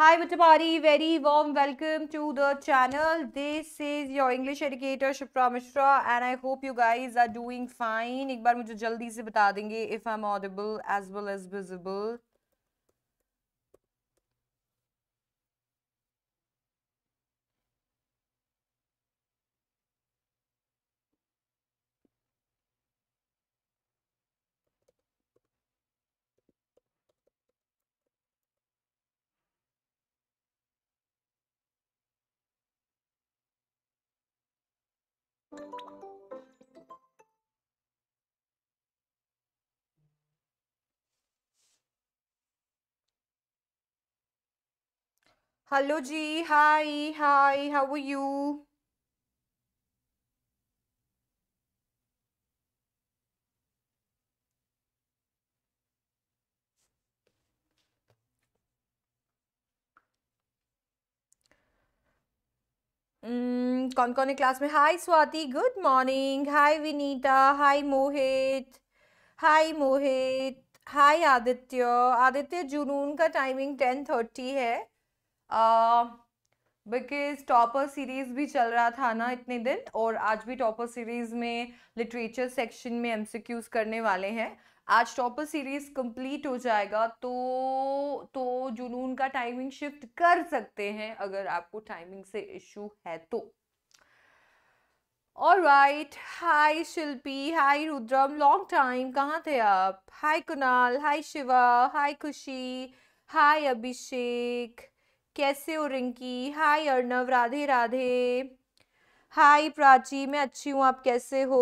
Hi Vitamari, very warm welcome to the channel. This is your English educator Shipra Mishra and I hope you guys are doing fine. एक बार मुझे जल्दी से बता if I'm audible as well as visible. Hello ji hi hi how you कौन कौन है class में hi Swati good morning hi Vinita hi Mohit hi Mohit hi Aditya Aditya Junoon का टाइमिंग टेन थर्टी है बिकॉज टॉपर सीरीज़ भी चल रहा था ना इतने दिन और आज भी टॉपर सीरीज़ में लिटरेचर सेक्शन में क्यूज करने वाले हैं आज टॉपर सीरीज़ कंप्लीट हो जाएगा तो तो जुनून का टाइमिंग शिफ्ट कर सकते हैं अगर आपको टाइमिंग से इश्यू है तो और right hi Shilpi hi Rudram long time कहाँ थे आप हाय कुणाल हाय शिवा हाय खुशी हाय अभिषेक कैसे हो रिंकी हाय अर्नव राधे राधे हाय प्राची मैं अच्छी हूँ आप कैसे हो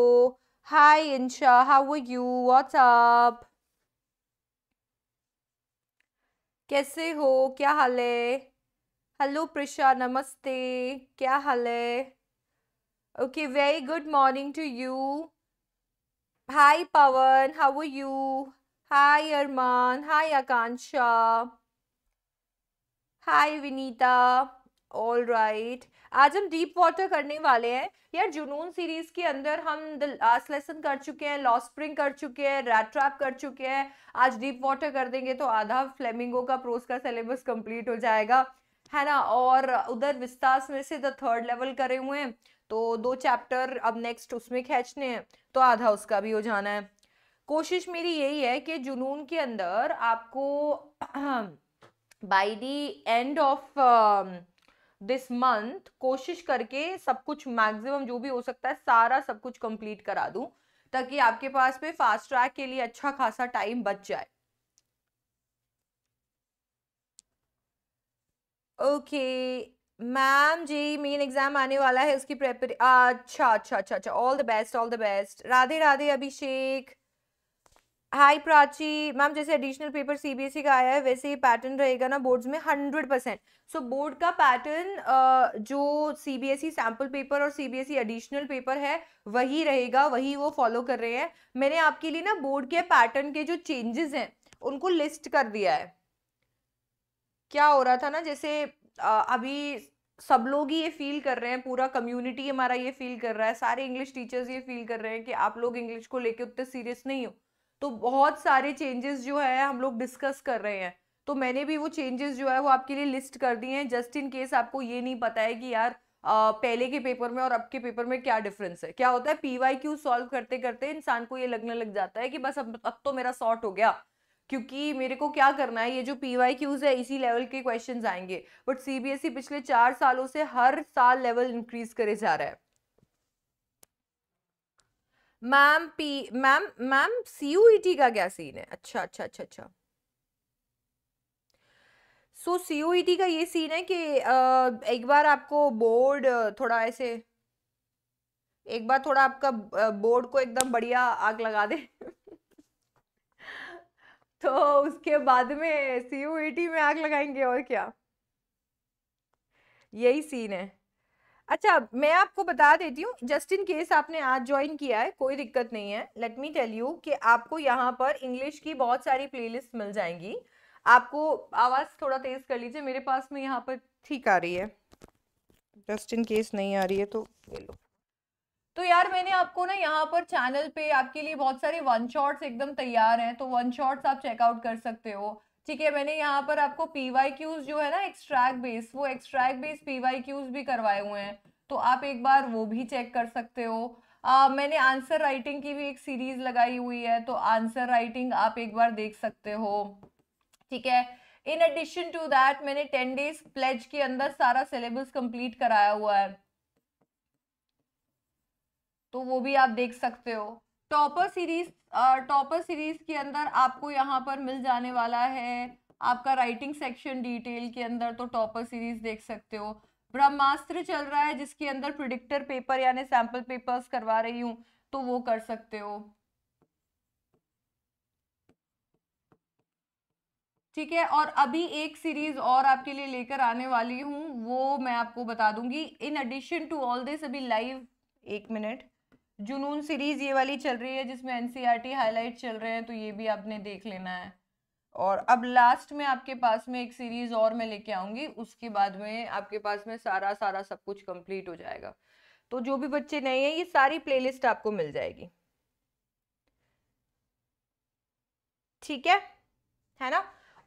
hi Insha how are you what's up कैसे हो क्या हाल है हेलो प्रिशा नमस्ते क्या हाल है okay very good morning to you hi Pawan how are you hi Arman hi Akanksha hi Vinita all right आज हम डीप वाटर करने वाले हैं यार जुनून सीरीज के अंदर हम द लास्ट लेसन कर चुके हैं लॉस स्प्रिंग कर चुके हैं रैट ट्रैप कर चुके हैं आज डीप वाटर कर देंगे तो आधा फ्लेमिंगो का प्रोस का सिलेबस कंप्लीट हो जाएगा है ना और उधर विस्तास में से द थर्ड लेवल करे हुए हैं तो दो चैप्टर अब नेक्स्ट उसमें खींचने हैं तो आधा उसका भी हो जाना है कोशिश मेरी यही है कि जुनून के अंदर आपको by the end of this month कोशिश करके सब कुछ मैक्सिमम जो भी हो सकता है सारा सब कुछ कंप्लीट करा दूं ताकि आपके पास में फास्ट ट्रैक के लिए अच्छा खासा टाइम बच जाए okay ma'am ji main exam आने वाला है उसकी प्रेपर अच्छा अच्छा अच्छा अच्छा all the best all the best Radhe Radhe Abhishek hi Prachi ma'am जैसे एडिशनल पेपर सीबीएसई का आया है वैसे ही पैटर्न रहेगा ना बोर्ड्स में हंड्रेड परसेंट सो बोर्ड का पैटर्न जो सीबीएसई सैम्पल पेपर और सीबीएसई एडिशनल पेपर है वही रहेगा वही वो फॉलो कर रहे हैं मैंने आपके लिए ना बोर्ड के पैटर्न के जो चेंजेस हैं उनको लिस्ट कर दिया है क्या हो रहा था ना जैसे अभी सब लोग ही ये फील कर रहे हैं पूरा कम्युनिटी हमारा ये फील कर रहा है सारे इंग्लिश टीचर्स ये फील कर रहे हैं कि आप लोग इंग्लिश को लेकर उतने सीरियस नहीं हो तो बहुत सारे चेंजेस जो है हम लोग डिस्कस कर रहे हैं तो मैंने भी वो चेंजेस जो है वो आपके लिए लिस्ट कर दिए हैं जस्ट इन केस आपको ये नहीं पता है कि यार आ, पहले के पेपर में और अब के पेपर में क्या डिफरेंस है क्या होता है पी वाई क्यू सॉल्व करते करते इंसान को ये लगने लग जाता है कि बस अब अब तो मेरा सॉर्ट हो गया क्योंकि मेरे को क्या करना है ये जो पी वाई क्यूज है इसी लेवल के क्वेश्चन आएंगे but C B S E पिछले चार सालों से हर साल लेवल इंक्रीज करे जा रहा है ma'am P ma'am ma'am CUET e का क्या सीन है अच्छा अच्छा अच्छा अच्छा सो सीयूईटी e का ये सीन है कि एक बार आपको बोर्ड थोड़ा ऐसे एक बार थोड़ा आपका बोर्ड को एकदम बढ़िया आग लगा दे तो उसके बाद में सी e में आग लगाएंगे और क्या यही सीन है अच्छा मैं आपको बता देती हूँ जस्ट इन केस आपने आज ज्वाइन किया है कोई दिक्कत नहीं है लेट मी टेल यू कि आपको यहाँ पर इंग्लिश की बहुत सारी प्लेलिस्ट मिल जाएंगी आपको आवाज़ थोड़ा तेज़ कर लीजिए मेरे पास में यहाँ पर ठीक आ रही है जस्ट इन केस नहीं आ रही है तो ले लो तो यार मैंने आपको ना यहाँ पर चैनल पे आपके लिए बहुत सारे वन शॉट्स एकदम तैयार हैं तो वन शॉट्स आप चेकआउट कर सकते हो ठीक है मैंने यहाँ पर आपको पी क्यूज जो है ना एक्सट्रैक्ट बेस वो एक्सट्रैक्ट बेस पी क्यूज भी करवाए हुए हैं तो आप एक बार वो भी चेक कर सकते हो आ, मैंने आंसर राइटिंग की भी एक सीरीज लगाई हुई है तो आंसर राइटिंग आप एक बार देख सकते हो ठीक है इन एडिशन टू दैट मैंने टेन डेज प्लेज के अंदर सारा सिलेबस कंप्लीट कराया हुआ है तो वो भी आप देख सकते हो टॉपर सीरीज टॉपर सीरीज के अंदर आपको यहाँ पर मिल जाने वाला है आपका राइटिंग सेक्शन डिटेल के अंदर तो टॉपर सीरीज देख सकते हो ब्रह्मास्त्र चल रहा है जिसके अंदर प्रिडिक्टर पेपर यानी सैंपल पेपर्स करवा रही हूँ तो वो कर सकते हो ठीक है और अभी एक सीरीज और आपके लिए लेकर आने वाली हूँ वो मैं आपको बता दूंगी in addition to all this अभी लाइव एक मिनट जुनून सीरीज़ ये वाली चल रही है जिसमें एन हाईलाइट e चल रहे हैं तो ये भी आपने देख लेना है और अब लास्ट में आपके पास में एक सीरीज़ और मैं लेके आऊंगी उसके बाद में आपके पास में सारा सारा सब कुछ कंप्लीट हो जाएगा तो जो भी बच्चे नए हैं ये सारी प्लेलिस्ट आपको मिल जाएगी ठीक है है ना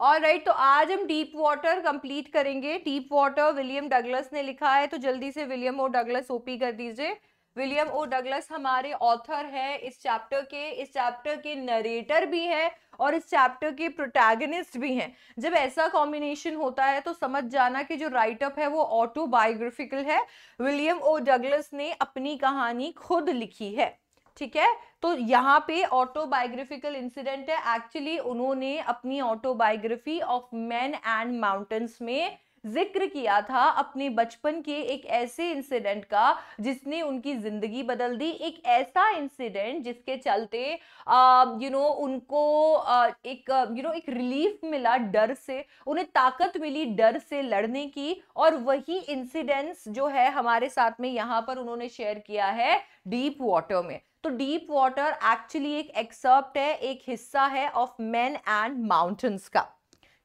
और राइट तो आज हम डीप वाटर कंप्लीट करेंगे डीप वाटर विलियम डगलस ने लिखा है तो जल्दी से विलियम और डगलस ओपी कर दीजिए विलियम ओ डगलस हमारे ऑथर हैं इस चैप्टर के इस चैप्टर के नरेटर भी हैं और इस चैप्टर के प्रोटैगनिस्ट भी हैं जब ऐसा कॉम्बिनेशन होता है तो समझ जाना कि जो राइटअप है वो ऑटोबायोग्राफिकल है विलियम ओ डगलस ने अपनी कहानी खुद लिखी है ठीक है तो यहाँ पे ऑटोबायोग्राफिकल इंसिडेंट है एक्चुअली उन्होंने अपनी autobiography of men and mountains में जिक्र किया था अपने बचपन के एक ऐसे इंसिडेंट का जिसने उनकी ज़िंदगी बदल दी एक ऐसा इंसिडेंट जिसके चलते यू नो उनको आ, एक यू नो एक रिलीफ मिला डर से उन्हें ताकत मिली डर से लड़ने की और वही इंसिडेंट्स जो है हमारे साथ में यहाँ पर उन्होंने शेयर किया है डीप वाटर में तो डीप वाटर एक्चुअली एक एक्सर्प्ट है एक हिस्सा है ऑफ मैन एंड माउंटेन्स का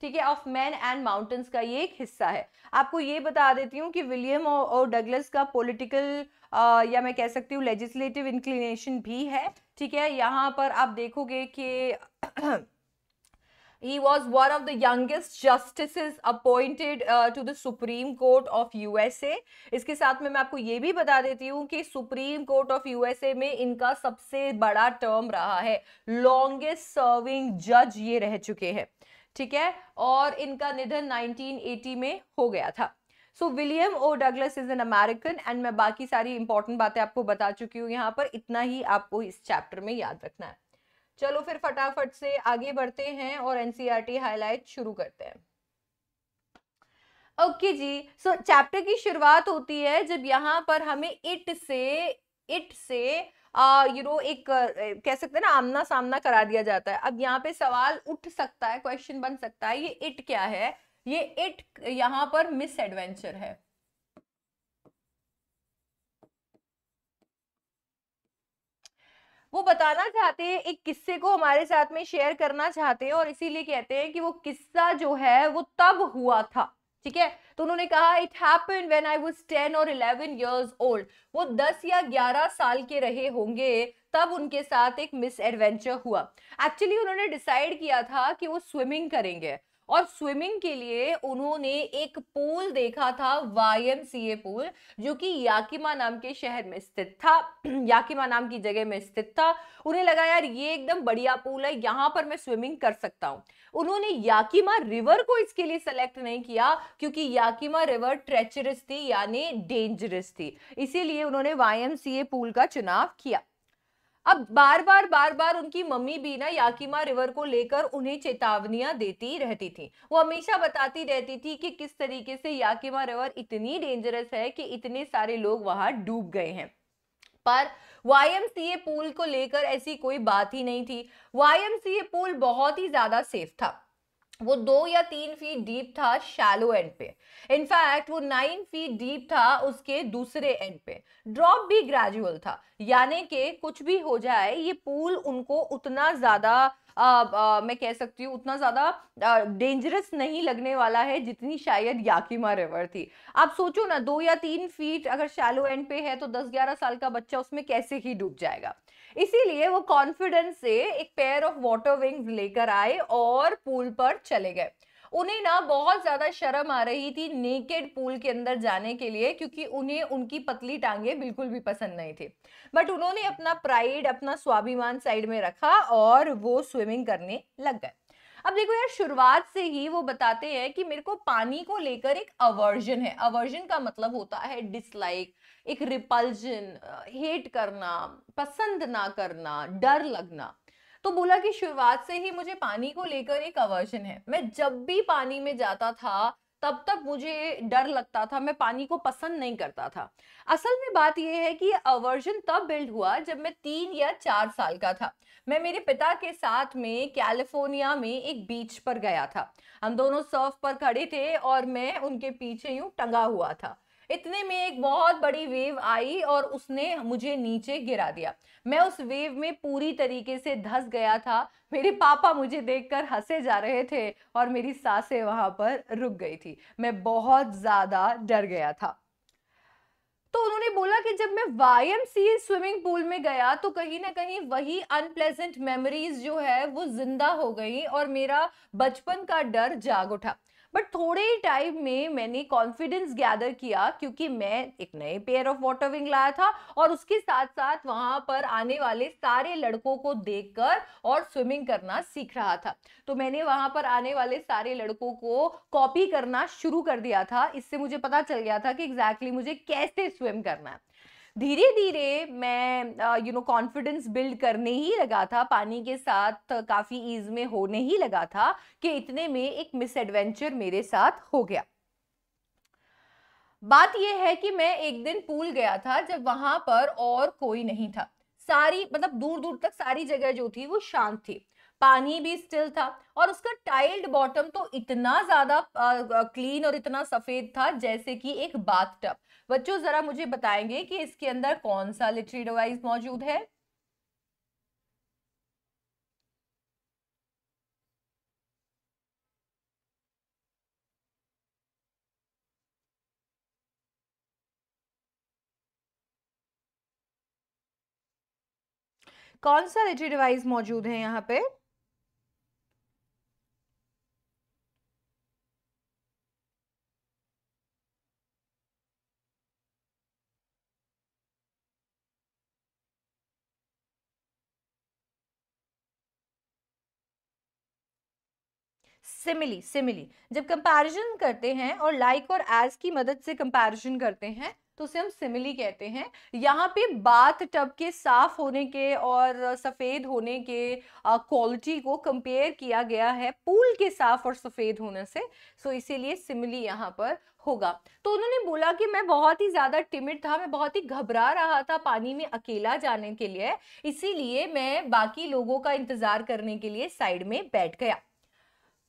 ठीक है ऑफ मैन एंड माउंटेन्स का ये एक हिस्सा है आपको ये बता देती हूँ कि विलियम और डगलस का पॉलिटिकल या मैं कह सकती हूँ लेजिस्लेटिव इंक्लिनेशन भी है ठीक है यहाँ पर आप देखोगे कि he was one of the youngest justices appointed uh, to the Supreme Court of USA. इसके साथ में मैं आपको ये भी बता देती हूँ कि सुप्रीम कोर्ट ऑफ यूएसए में इनका सबसे बड़ा टर्म रहा है लॉन्गेस्ट सर्विंग जज ये रह चुके हैं ठीक है और इनका निधन 1980 में हो गया था so William O Douglas is an American and मैं बाकी सारी इंपॉर्टेंट बातें आपको बता चुकी हूँ यहाँ पर इतना ही आपको इस चैप्टर में याद रखना है चलो फिर फटाफट से आगे बढ़ते हैं और एनसीईआरटी हाईलाइट e शुरू करते हैं ओके okay जी सो so, चैप्टर की शुरुआत होती है जब यहाँ पर हमें इट से इट से यू नो एक कह सकते हैं ना आमना सामना करा दिया जाता है अब यहाँ पे सवाल उठ सकता है क्वेश्चन बन सकता है ये इट क्या है ये इट यहाँ पर मिस एडवेंचर है वो बताना चाहते हैं एक किस्से को हमारे साथ में शेयर करना चाहते हैं और इसीलिए कहते हैं कि वो किस्सा जो है वो तब हुआ था ठीक है तो उन्होंने कहा it happen when I was ten और इलेवन इयर्स ओल्ड वो दस या ग्यारह साल के रहे होंगे तब उनके साथ एक मिस एडवेंचर हुआ एक्चुअली उन्होंने डिसाइड किया था कि वो स्विमिंग करेंगे और स्विमिंग के लिए उन्होंने एक पूल देखा था वाईएमसीए पूल जो कि याकिमा नाम के शहर में स्थित था याकिमा नाम की जगह में स्थित था उन्हें लगा यार ये एकदम बढ़िया पूल है यहाँ पर मैं स्विमिंग कर सकता हूँ उन्होंने याकिमा रिवर को इसके लिए सेलेक्ट नहीं किया क्योंकि याकिमा रिवर ट्रेचरस थी यानी डेंजरस थी इसीलिए उन्होंने ए पूल का चुनाव किया अब बार बार बार बार उनकी मम्मी भी ना याकिमा रिवर को लेकर उन्हें चेतावनियां देती रहती थी वो हमेशा बताती रहती थी कि किस तरीके से याकिमा रिवर इतनी डेंजरस है कि इतने सारे लोग वहां डूब गए हैं पर वाई पूल को लेकर ऐसी कोई बात ही नहीं थी वाई पूल बहुत ही ज्यादा सेफ था वो दो या तीन फीट डीप था शैलो एंड पे इनफैक्ट वो नाइन फीट डीप था उसके दूसरे एंड पे ड्रॉप भी ग्रेजुअल था यानी कि कुछ भी हो जाए ये पूल उनको उतना ज़्यादा मैं कह सकती हूँ उतना ज़्यादा डेंजरस नहीं लगने वाला है जितनी शायद याकिमा रिवर थी आप सोचो ना दो या तीन फीट अगर शैलो एंड पे है तो दस ग्यारह साल का बच्चा उसमें कैसे ही डूब जाएगा इसीलिए वो कॉन्फिडेंस से एक पेयर ऑफ वाटर विंग्स लेकर आए और पूल पर चले गए उन्हें ना बहुत ज़्यादा शर्म आ रही थी नेकेड पूल के अंदर जाने के लिए क्योंकि उन्हें उनकी पतली टांगे बिल्कुल भी पसंद नहीं थी बट उन्होंने अपना प्राइड अपना स्वाभिमान साइड में रखा और वो स्विमिंग करने लग गए अब देखो यार शुरुआत से ही वो बताते हैं कि मेरे को पानी को लेकर एक अवर्जन है अवर्जन का मतलब होता है डिसलाइक एक रिपल्जन हेट करना पसंद ना करना डर लगना तो बोला कि शुरुआत से ही मुझे पानी को लेकर एक अवर्जन है मैं जब भी पानी में जाता था तब तक मुझे डर लगता था मैं पानी को पसंद नहीं करता था असल में बात यह है कि अवर्जन तब बिल्ड हुआ जब मैं तीन या चार साल का था मैं मेरे पिता के साथ में कैलिफोर्निया में एक बीच पर गया था हम दोनों सर्फ पर खड़े थे और मैं उनके पीछे यूं टंगा हुआ था इतने में एक बहुत बड़ी वेव आई और उसने मुझे नीचे गिरा दिया मैं उस वेव में पूरी तरीके से धस गया था मेरे पापा मुझे देखकर हंसे जा रहे थे और मेरी सांसें वहां पर रुक गई थी मैं बहुत ज़्यादा डर गया था तो उन्होंने बोला कि जब मैं वाई स्विमिंग पूल में गया तो कहीं ना कहीं वही अनप्लेजेंट मेमोरीज जो है वो जिंदा हो गई और मेरा बचपन का डर जाग उठा बट थोड़े ही टाइम में मैंने कॉन्फिडेंस गैदर किया क्योंकि मैं एक नए पेयर ऑफ वाटर विंग लाया था और उसके साथ साथ वहां पर आने वाले सारे लड़कों को देखकर और स्विमिंग करना सीख रहा था तो मैंने वहां पर आने वाले सारे लड़कों को कॉपी करना शुरू कर दिया था इससे मुझे पता चल गया था कि एग्जैक्टली exactly मुझे कैसे स्विम करना है धीरे धीरे मैं यू नो कॉन्फिडेंस बिल्ड करने ही लगा था पानी के साथ काफ़ी ईज में होने ही लगा था कि इतने में एक मिस एडवेंचर मेरे साथ हो गया बात यह है कि मैं एक दिन पूल गया था जब वहां पर और कोई नहीं था सारी मतलब दूर दूर तक सारी जगह जो थी वो शांत थी पानी भी स्टिल था और उसका टाइल्ड बॉटम तो इतना ज़्यादा क्लीन और इतना सफ़ेद था जैसे कि एक बाथ बच्चों ज़रा मुझे बताएंगे कि इसके अंदर कौन सा लिटरी डिवाइस मौजूद है कौन सा लिटरी डिवाइस मौजूद है यहाँ पे सिमिली सिमिली जब कंपैरिजन करते हैं और लाइक like और एज की मदद से कंपैरिजन करते हैं तो उसे हम सिमिली कहते हैं यहाँ पे बाथ टब के साफ होने के और सफ़ेद होने के क्वालिटी को कंपेयर किया गया है पूल के साफ और सफ़ेद होने से सो इसीलिए सिमिली यहाँ पर होगा तो उन्होंने बोला कि मैं बहुत ही ज़्यादा टिमिट था मैं बहुत ही घबरा रहा था पानी में अकेला जाने के लिए इसीलिए मैं बाकी लोगों का इंतज़ार करने के लिए साइड में बैठ गया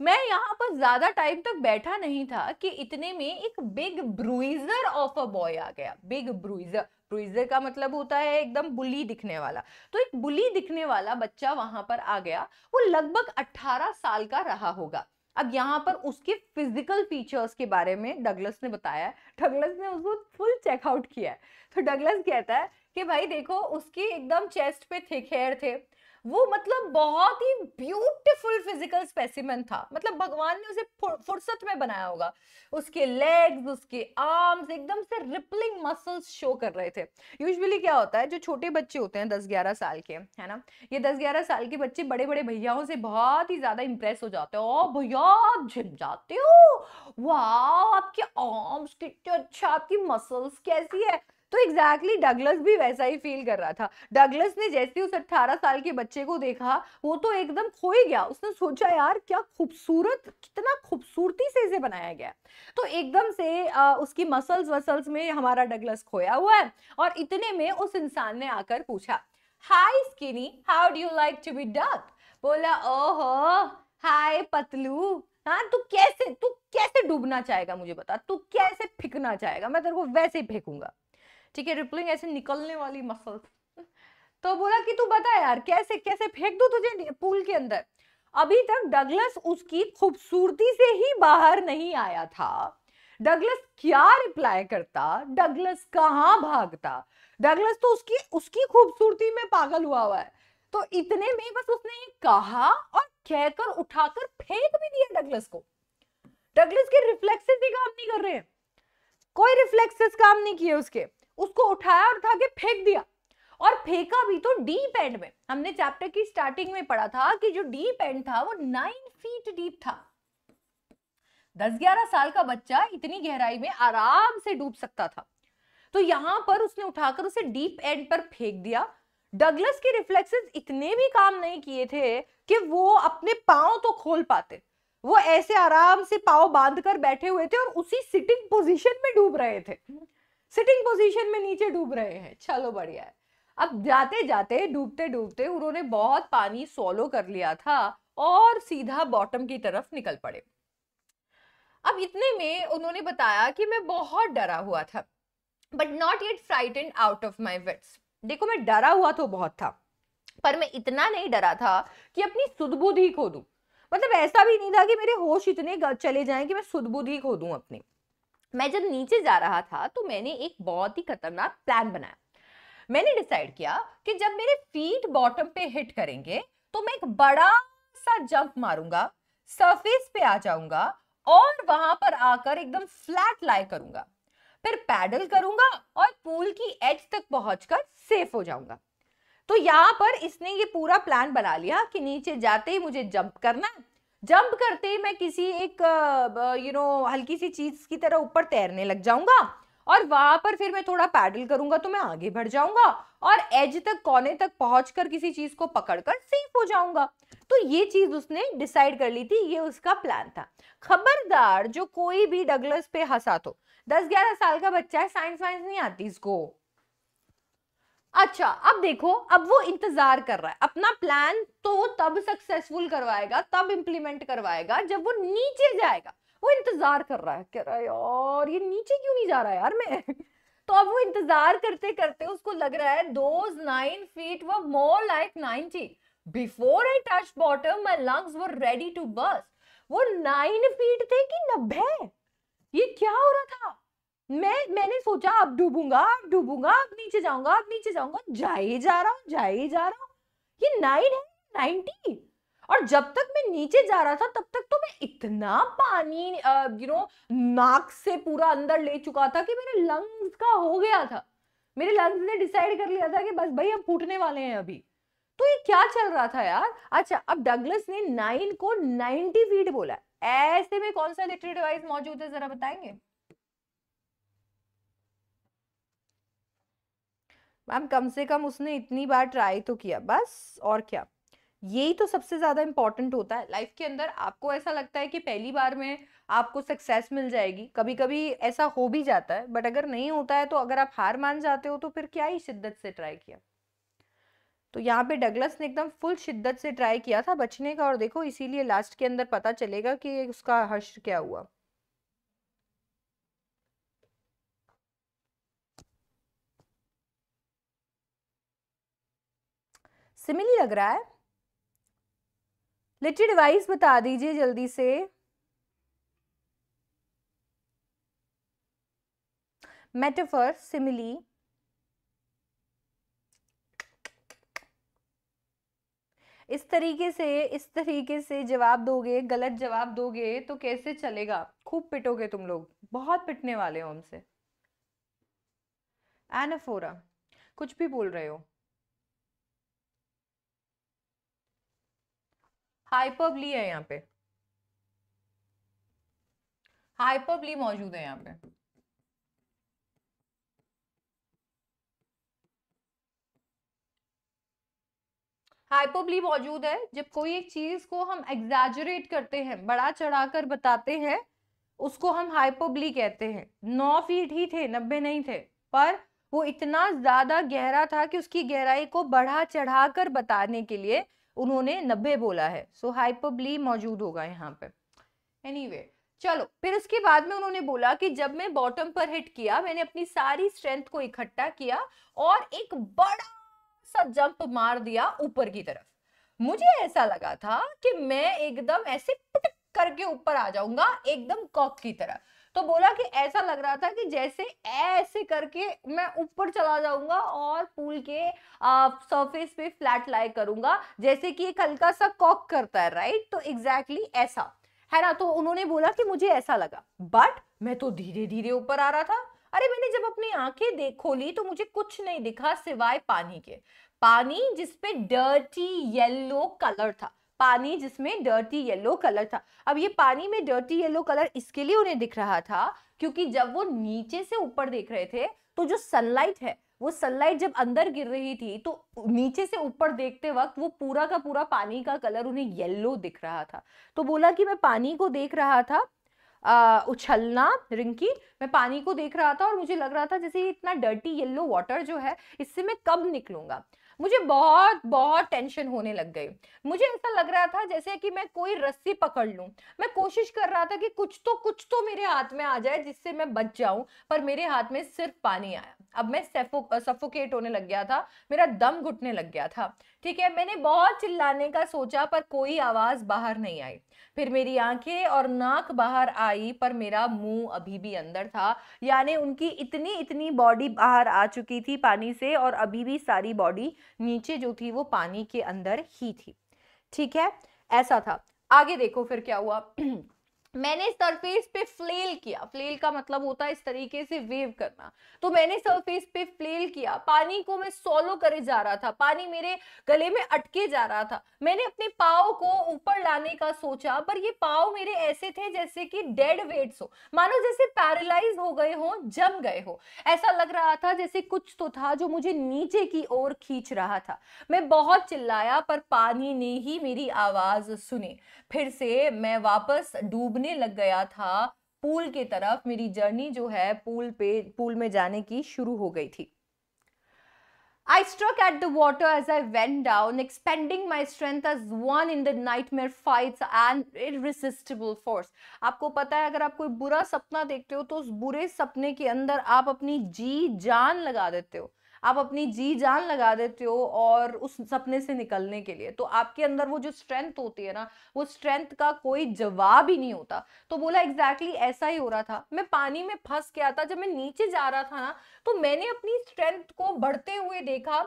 मैं यहाँ पर ज्यादा टाइम तक बैठा नहीं था कि इतने में एक big bruiser of a boy आ गया बिग ब्रुइजर ब्रुइजर का मतलब होता है एकदम बुली दिखने वाला तो एक बुली दिखने वाला बच्चा वहां पर आ गया वो लगभग 18 साल का रहा होगा अब यहाँ पर उसके फिजिकल फीचर्स के बारे में डगलस ने बताया डगलस ने उसको फुल चेकआउट किया है तो डगलस कहता है कि भाई देखो उसकी एकदम चेस्ट पे थिक हेयर थे वो मतलब बहुत ही ब्यूटीफुल फिजिकल स्पेसिमेन था मतलब भगवान ने उसे फुर्सत में बनाया होगा उसके लेग्स उसके आर्म्स एकदम से रिपलिंग मसल्स शो कर रहे थे यूजुअली क्या होता है जो छोटे बच्चे होते हैं दस ग्यारह साल के है ना ये दस ग्यारह साल के बच्चे बड़े बड़े भैयाओं से बहुत ही ज्यादा इंप्रेस हो जाते हो भैया आप जाते हो वाह आपके आर्म्स कितने अच्छा आपकी मसल्स कैसी है तो एग्जैक्टली exactly डगलस भी वैसा ही फील कर रहा था डगलस ने जैसे उस 18 साल के बच्चे को देखा वो तो एकदम खो ही गया उसने सोचा यार क्या खूबसूरत कितना खूबसूरती से इसे बनाया गया तो एकदम से आ, उसकी मसल्स वसल्स में हमारा डगलस खोया हुआ है और इतने में उस इंसान ने आकर पूछा hi skinny how do you like to be duck बोला ओह हाय पतलू हाँ तू कैसे तू कैसे डूबना चाहेगा मुझे बता तू कैसे फिकना चाहेगा मैं तेरे को वैसे ही फेंकूंगा ठीक है रिपलिंग ऐसे निकलने वाली मसल तो बोला कि तू बता यार कैसे कैसे फेंक दू तुझे पूल के अंदर अभी तक डगलस उसकी खूबसूरती से ही बाहर नहीं आया था डगलस क्या रिप्लाई करता डगलस कहा भागता डगलस तो उसकी उसकी खूबसूरती में पागल हुआ हुआ है तो इतने में बस उसने कहा और कहकर उठाकर फेंक भी दिया डगलस को डगलस के रिफ्लेक्सेस भी काम नहीं कर रहे हैं कोई रिफ्लेक्सेस काम नहीं किए उसके उसको उठाया और उठा के फेंक दिया और फेंका भी तो डीप एंड में हमने चैप्टर की स्टार्टिंग में पढ़ा था कि जो डीप एंड था वो नाइन फीट डीप था दस ग्यारह साल का बच्चा इतनी गहराई में आराम से डूब सकता था तो यहां पर उसने उठाकर उसे डीप एंड पर फेंक दिया डगलस के रिफ्लेक्सेस इतने भी काम नहीं किए थे कि वो अपने पाँव तो खोल पाते वो ऐसे आराम से पाँव बांध कर बैठे हुए थे और उसी सिटिंग पोजीशन में डूब रहे थे सिटिंग पोजीशन में नीचे डूब रहे हैं चलो बढ़िया है अब जाते जाते डूबते डूबते उन्होंने बहुत पानी सोलो कर लिया था और सीधा बॉटम की तरफ निकल पड़े अब इतने में उन्होंने बताया कि मैं बहुत डरा हुआ था but not yet frightened out of my wits देखो मैं डरा हुआ तो बहुत था पर मैं इतना नहीं डरा था कि अपनी सुदबुद्धि खो दूं मतलब ऐसा भी नहीं था कि मेरे होश इतने चले जाएं कि मैं सुदबुद्धि खो दूं अपनी मैं जब नीचे जा रहा था तो मैंने एक बहुत ही खतरनाक प्लान बनाया मैंने डिसाइड किया कि जब मेरे फीट बॉटम पे हिट करेंगे तो मैं एक बड़ा सा जंप मारूंगा सरफेस पे आ जाऊंगा और वहां पर आकर एकदम फ्लैट लाई करूंगा फिर पैडल करूंगा और पूल की एज तक पहुंचकर सेफ हो जाऊंगा तो यहां पर इसने ये पूरा प्लान बना लिया कि नीचे जाते ही मुझे जंप करना जंप करते ही मैं किसी एक यू नो हल्की सी चीज की तरह ऊपर तैरने लग जाऊंगा और वहां पर फिर मैं थोड़ा पैडल करूंगा तो मैं आगे बढ़ जाऊंगा और एज तक कोने तक पहुंचकर किसी चीज को पकड़कर सेफ हो जाऊंगा तो ये चीज उसने डिसाइड कर ली थी ये उसका प्लान था खबरदार जो कोई भी डगलस पे हंसा तो दस ग्यारह साल का बच्चा है साइंस वाइंस नहीं आती इसको अच्छा अब देखो अब वो इंतजार कर रहा है अपना प्लान तो तब सक्सेसफुल करवाएगा तब इम्प्लीमेंट करवाएगा जब वो नीचे जाएगा वो इंतजार कर रहा है कह रहा है यार ये नीचे क्यों नहीं जा रहा यार मैं तो अब वो इंतजार करते करते उसको लग रहा है those nine feet were more like ninety before I touch bottom my lungs वो रेडी टू बस वो नाइन फीट थे कि नब्बे ये क्या हो रहा था मैं मैंने सोचा अब डूबूंगा अब डूबूंगा अब नीचे जाऊंगा अब नीचे जाऊंगा जा ही जा रहा हूँ जा ही जा रहा हूँ ये नाइन है नाइनटी और जब तक मैं नीचे जा रहा था तब तक तो मैं इतना पानी यू नो नाक से पूरा अंदर ले चुका था कि मेरे लंग्स का हो गया था मेरे लंग्स ने डिसाइड कर लिया था कि बस भाई हम फूटने वाले हैं अभी तो ये क्या चल रहा था यार अच्छा अब डगलस ने नाइन को नाइनटी फीट बोला ऐसे में कौन सा इलेक्ट्रिक डिवाइस मौजूद है जरा बताएंगे मैम कम से कम उसने इतनी बार ट्राई तो किया बस और क्या यही तो सबसे ज़्यादा इम्पॉर्टेंट होता है लाइफ के अंदर आपको ऐसा लगता है कि पहली बार में आपको सक्सेस मिल जाएगी कभी कभी ऐसा हो भी जाता है बट अगर नहीं होता है तो अगर आप हार मान जाते हो तो फिर क्या ही शिद्दत से ट्राई किया तो यहाँ पे डगलस ने एकदम फुल शिद्दत से ट्राई किया था बचने का और देखो इसीलिए लास्ट के अंदर पता चलेगा कि उसका हर्ष क्या हुआ सिमिली लग रहा है लिटरी डिवाइस बता दीजिए जल्दी से मेटाफर सिमिली इस तरीके से इस तरीके से जवाब दोगे गलत जवाब दोगे तो कैसे चलेगा खूब पिटोगे तुम लोग बहुत पिटने वाले हो हमसे एनाफोरा कुछ भी बोल रहे हो हाइपरबली है यहाँ पे हाइपरबली मौजूद है यहाँ पे हाइपोबली मौजूद है जब कोई एक चीज को हम एग्जैजरेट करते हैं बड़ा चढ़ाकर बताते हैं उसको हम हाइपोबली कहते हैं नौ फीट ही थे नब्बे नहीं थे पर वो इतना ज्यादा गहरा था कि उसकी गहराई को बढ़ा चढ़ाकर बताने के लिए उन्होंने नब्बे बोला है सो so, हाइपरब्ली मौजूद होगा यहाँ पे एनी anyway, चलो फिर उसके बाद में उन्होंने बोला कि जब मैं बॉटम पर हिट किया मैंने अपनी सारी स्ट्रेंथ को इकट्ठा किया और एक बड़ा सा जंप मार दिया ऊपर की तरफ मुझे ऐसा लगा था कि मैं एकदम ऐसे पटक करके ऊपर आ जाऊंगा एकदम कॉक की तरह तो बोला कि ऐसा लग रहा था कि जैसे ऐसे करके मैं ऊपर चला जाऊंगा और पूल के सरफेस पे फ्लैट लाई करूंगा जैसे कि एक हल्का सा कॉक करता है राइट तो एग्जैक्टली exactly ऐसा है ना तो उन्होंने बोला कि मुझे ऐसा लगा बट मैं तो धीरे धीरे ऊपर आ रहा था अरे मैंने जब अपनी आंखें देख खोली तो मुझे कुछ नहीं दिखा सिवाय पानी के पानी जिसपे डर्टी येलो कलर था पानी जिसमें डर्टी येलो कलर था अब ये पानी में डर्टी येलो कलर इसके लिए उन्हें दिख रहा था क्योंकि जब वो नीचे से ऊपर देख रहे थे तो जो सनलाइट है वो सनलाइट जब अंदर गिर रही थी तो नीचे से ऊपर देखते वक्त वो पूरा का पूरा पानी का कलर उन्हें येलो दिख रहा था तो बोला कि मैं पानी को देख रहा था आ, उछलना रिंकी मैं पानी को देख रहा था और मुझे लग रहा था जैसे इतना डर्टी येलो वाटर जो है इससे मैं कब निकलूंगा मुझे बहुत बहुत टेंशन होने लग गई मुझे ऐसा लग रहा था जैसे कि मैं कोई रस्सी पकड़ लूं मैं कोशिश कर रहा था कि कुछ तो कुछ तो मेरे हाथ में आ जाए जिससे मैं बच जाऊं पर मेरे हाथ में सिर्फ पानी आया अब मैं सफोकेट होने लग गया था मेरा दम घुटने लग गया था ठीक है मैंने बहुत चिल्लाने का सोचा पर कोई आवाज़ बाहर नहीं आई फिर मेरी आंखें और नाक बाहर आई पर मेरा मुंह अभी भी अंदर था यानी उनकी इतनी इतनी बॉडी बाहर आ चुकी थी पानी से और अभी भी सारी बॉडी नीचे जो थी वो पानी के अंदर ही थी ठीक है ऐसा था आगे देखो फिर क्या हुआ मैंने सरफेस पे फ्लेल किया फ्लेल का मतलब होता है इस तरीके से वेव करना तो मैंने सरफेस पे फ्लेल किया पानी को मैं सोलो करे जा रहा था पानी मेरे गले में अटके जा रहा था मैंने अपने पाओ को ऊपर लाने का सोचा पर ये पाओ मेरे ऐसे थे जैसे कि डेड वेट्स हो मानो जैसे पैरालाइज हो गए हो जम गए हो ऐसा लग रहा था जैसे कुछ तो था जो मुझे नीचे की ओर खींच रहा था मैं बहुत चिल्लाया पर पानी ने ही मेरी आवाज सुनी फिर से मैं वापस डूबने घूमने लग गया था पूल के तरफ मेरी जर्नी जो है पूल पे पूल में जाने की शुरू हो गई थी I struck at the water as I went down, expending my strength as one in the nightmare fights and irresistible force. आपको पता है अगर आप कोई बुरा सपना देखते हो तो उस बुरे सपने के अंदर आप अपनी जी जान लगा देते हो आप अपनी जी जान लगा देते हो और उस सपने से निकलने के लिए तो आपके अंदर वो जो स्ट्रेंथ होती है ना वो स्ट्रेंथ का कोई जवाब ही नहीं होता तो बोला एग्जैक्टली exactly ऐसा ही हो रहा था मैं पानी में फंस गया था जब मैं नीचे जा रहा था ना तो मैंने अपनी स्ट्रेंथ को बढ़ते हुए देखा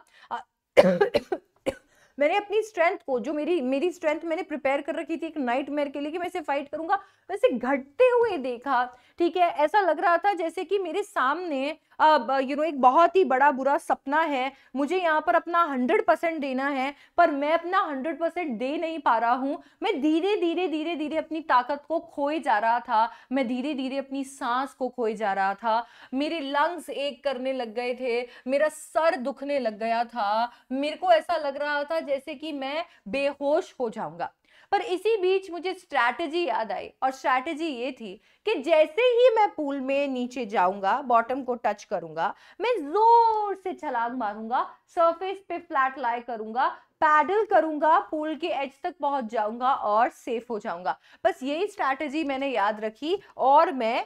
मैंने अपनी स्ट्रेंथ को जो मेरी मेरी स्ट्रेंथ मैंने प्रिपेयर कर रखी थी एक नाइट मेयर के लिए कि मैं इसे फाइट करूंगा वैसे घटते हुए देखा ठीक है ऐसा लग रहा था जैसे कि मेरे सामने यू नो एक बहुत ही बड़ा बुरा सपना है मुझे यहाँ पर अपना हंड्रेड परसेंट देना है पर मैं अपना हंड्रेड परसेंट दे नहीं पा रहा हूँ मैं धीरे धीरे धीरे धीरे अपनी ताकत को खोए जा रहा था मैं धीरे धीरे अपनी सांस को खोए जा रहा था मेरे लंग्स एक करने लग गए थे मेरा सर दुखने लग गया था मेरे को ऐसा लग रहा था जैसे कि मैं बेहोश हो जाऊंगा पर इसी बीच मुझे स्ट्रैटेजी याद आई और स्ट्रैटेजी ये थी कि जैसे ही मैं पूल में नीचे जाऊंगा बॉटम को टच करूंगा मैं जोर से छलांग मारूंगा सरफेस पे फ्लैट लाई करूंगा पैडल करूंगा पूल के एज तक पहुंच जाऊंगा और सेफ हो जाऊंगा बस यही स्ट्रैटेजी मैंने याद रखी और मैं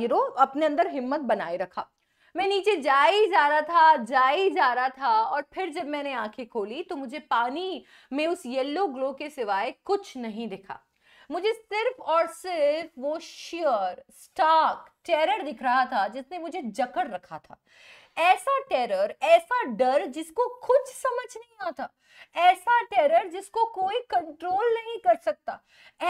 यू नो अपने अंदर हिम्मत बनाए रखा मैं नीचे जा ही जा रहा था जा ही जा रहा था और फिर जब मैंने आंखें खोली तो मुझे पानी में उस येलो ग्लो के सिवाय कुछ नहीं दिखा मुझे सिर्फ और सिर्फ वो शियर स्टार्क टेरर दिख रहा था जिसने मुझे जकड़ रखा था ऐसा टेरर ऐसा डर जिसको खुद समझ नहीं आता ऐसा टेरर जिसको कोई कंट्रोल नहीं कर सकता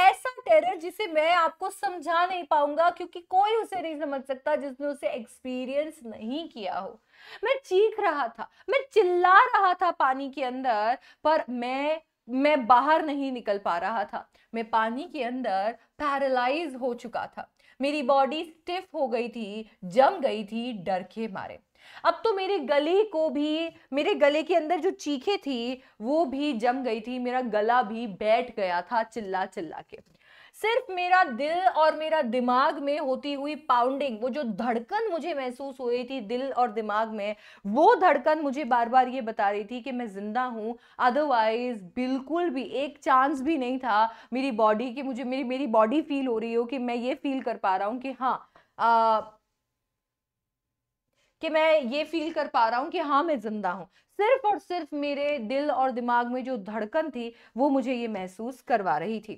ऐसा टेरर जिसे मैं आपको समझा नहीं पाऊंगा क्योंकि कोई उसे नहीं समझ सकता जिसने उसे एक्सपीरियंस नहीं किया हो मैं चीख रहा था मैं चिल्ला रहा था पानी के अंदर पर मैं मैं बाहर नहीं निकल पा रहा था मैं पानी के अंदर पैरालाइज हो चुका था मेरी बॉडी स्टिफ हो गई थी जम गई थी डर के मारे अब तो मेरे गले को भी मेरे गले के अंदर जो चीखे थी वो भी जम गई थी मेरा गला भी बैठ गया था चिल्ला चिल्ला के सिर्फ मेरा दिल और मेरा दिमाग में होती हुई पाउंडिंग वो जो धड़कन मुझे महसूस हो रही थी दिल और दिमाग में वो धड़कन मुझे बार बार ये बता रही थी कि मैं ज़िंदा हूँ अदरवाइज बिल्कुल भी एक चांस भी नहीं था मेरी बॉडी की मुझे मेरी मेरी बॉडी फील हो रही हो कि मैं ये फील कर पा रहा हूँ कि हाँ आ, कि मैं ये फील कर पा रहा हूँ कि हाँ मैं जिंदा हूँ सिर्फ और सिर्फ मेरे दिल और दिमाग में जो धड़कन थी वो मुझे ये महसूस करवा रही थी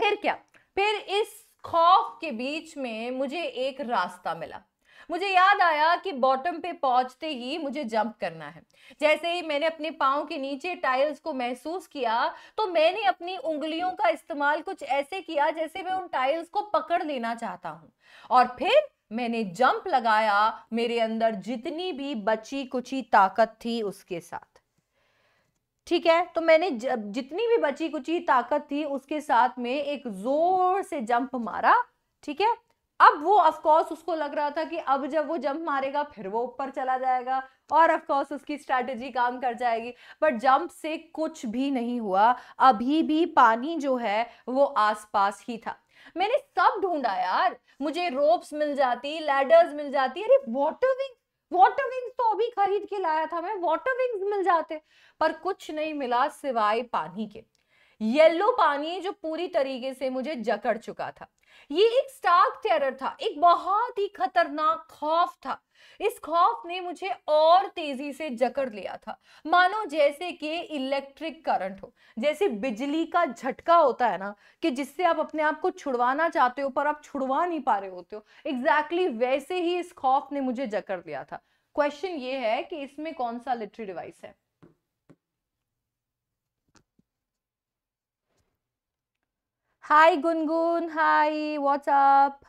फिर क्या फिर इस खौफ के बीच में मुझे एक रास्ता मिला मुझे याद आया कि बॉटम पे पहुंचते ही मुझे जंप करना है जैसे ही मैंने अपने पाँव के नीचे टाइल्स को महसूस किया तो मैंने अपनी उंगलियों का इस्तेमाल कुछ ऐसे किया जैसे मैं उन टाइल्स को पकड़ लेना चाहता हूँ और फिर मैंने जंप लगाया मेरे अंदर जितनी भी बची कुची ताकत थी उसके साथ ठीक है तो मैंने जितनी भी बची कुची ताकत थी उसके साथ में एक जोर से जंप मारा ठीक है अब वो ऑफकोर्स उसको लग रहा था कि अब जब वो जंप मारेगा फिर वो ऊपर चला जाएगा और ऑफकोर्स उसकी स्ट्रेटजी काम कर जाएगी बट जंप से कुछ भी नहीं हुआ अभी भी पानी जो है वो आसपास ही था मैंने सब ढूंढा यार मुझे रोप्स मिल जाती लैडर्स मिल जाती अरे वाटर विंग वाटर विंग्स तो अभी खरीद के लाया था मैं वाटर विंग्स मिल जाते पर कुछ नहीं मिला सिवाय पानी के येलो पानी जो पूरी तरीके से मुझे जकड़ चुका था ये एक स्टार्क टेरर था एक बहुत ही खतरनाक खौफ था इस खौफ ने मुझे और तेजी से जकड़ लिया था मानो जैसे कि इलेक्ट्रिक करंट हो जैसे बिजली का झटका होता है ना कि जिससे आप अपने आप को छुड़वाना चाहते हो पर आप छुड़वा नहीं पा रहे होते हो एग्जैक्टली exactly वैसे ही इस खौफ ने मुझे जकड़ लिया था क्वेश्चन ये है कि इसमें कौन सा लिटरी डिवाइस है Hi Gungun, hi, what's up?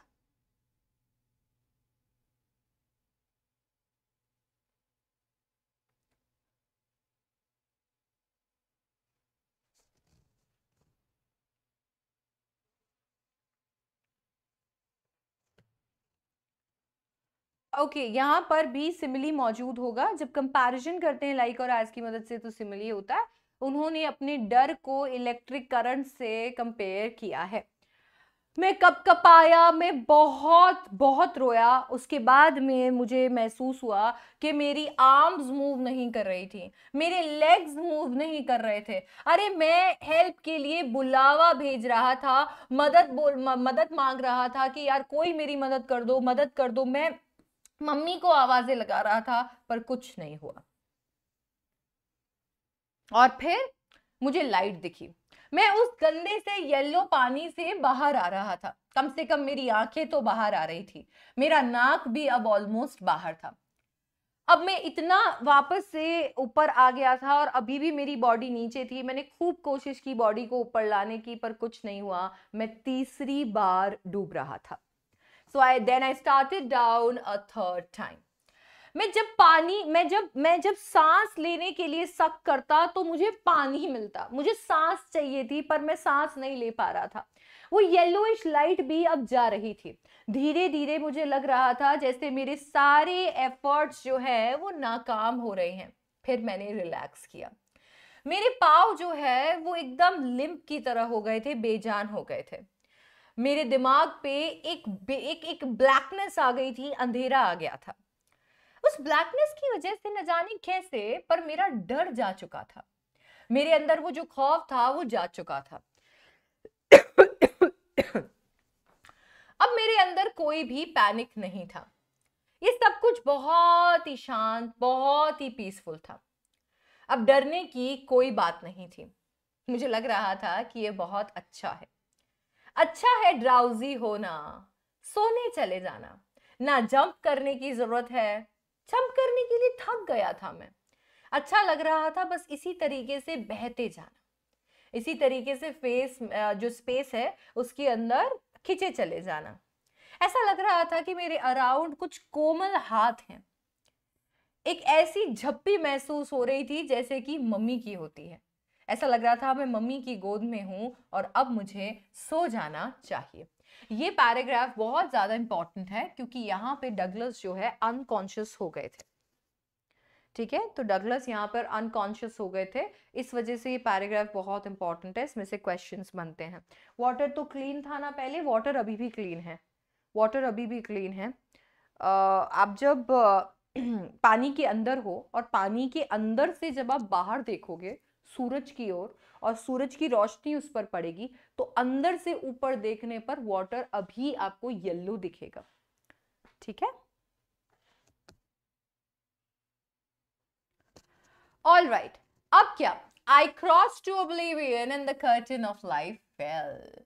Okay okay, यहाँ पर भी सिमिली मौजूद होगा जब कंपैरिजन करते हैं लाइक और आज की मदद से तो सिमिली होता है उन्होंने अपने डर को इलेक्ट्रिक करंट से कंपेयर किया है मैं कप आया मैं बहुत बहुत रोया उसके बाद में मुझे महसूस हुआ कि मेरी आर्म्स मूव नहीं कर रही थी मेरे लेग्स मूव नहीं कर रहे थे अरे मैं हेल्प के लिए बुलावा भेज रहा था मदद बोल मदद मांग रहा था कि यार कोई मेरी मदद कर दो मदद कर दो मैं मम्मी को आवाज़ें लगा रहा था पर कुछ नहीं हुआ और फिर मुझे लाइट दिखी मैं उस गंदे से येलो पानी से बाहर आ रहा था कम से कम मेरी आंखें तो बाहर आ रही थी मेरा नाक भी अब ऑलमोस्ट बाहर था अब मैं इतना वापस से ऊपर आ गया था और अभी भी मेरी बॉडी नीचे थी मैंने खूब कोशिश की बॉडी को ऊपर लाने की पर कुछ नहीं हुआ मैं तीसरी बार डूब रहा था so I then I started down a third time मैं जब पानी मैं जब मैं जब सांस लेने के लिए सक करता तो मुझे पानी ही मिलता मुझे सांस चाहिए थी पर मैं सांस नहीं ले पा रहा था वो येलोइश लाइट भी अब जा रही थी धीरे धीरे मुझे लग रहा था जैसे मेरे सारे एफर्ट्स जो है वो नाकाम हो रहे हैं फिर मैंने रिलैक्स किया मेरे पाव जो है वो एकदम लिम्प की तरह हो गए थे बेजान हो गए थे मेरे दिमाग पे एक एक एक ब्लैकनेस आ गई थी अंधेरा आ गया था उस ब्लैकनेस की वजह से न जाने कैसे पर मेरा डर जा चुका था मेरे अंदर वो जो खौफ था वो जा चुका था अब मेरे अंदर कोई भी पैनिक नहीं था ये सब कुछ बहुत ही शांत बहुत ही पीसफुल था अब डरने की कोई बात नहीं थी मुझे लग रहा था कि ये बहुत अच्छा है अच्छा है ड्राउजी होना सोने चले जाना ना जंप करने की जरूरत है सब करने के लिए थक गया था मैं अच्छा लग रहा था बस इसी तरीके से बहते जाना इसी तरीके से फेस जो स्पेस है उसके अंदर खिंचे चले जाना ऐसा लग रहा था कि मेरे अराउंड कुछ कोमल हाथ हैं एक ऐसी झप्पी महसूस हो रही थी जैसे कि मम्मी की होती है ऐसा लग रहा था मैं मम्मी की गोद में हूं और अब मुझे सो जाना चाहिए ये पैराग्राफ बहुत ज़्यादा इंपॉर्टेंट है क्योंकि यहाँ पे डगलस जो है अनकॉन्शियस हो गए थे ठीक है तो डगलस यहाँ पर अनकॉन्शियस हो गए थे इस वजह से ये पैराग्राफ बहुत इंपॉर्टेंट है इसमें से क्वेश्चंस बनते हैं वाटर तो क्लीन था ना पहले वाटर अभी भी क्लीन है वाटर अभी भी क्लीन है आ, आप जब पानी के अंदर हो और पानी के अंदर से जब आप बाहर देखोगे सूरज की ओर और सूरज की रोशनी उस पर पड़ेगी तो अंदर से ऊपर देखने पर वाटर अभी आपको येल्लो दिखेगा ठीक है ऑल राइट right. अब क्या I cross to oblivion and the curtain of life fell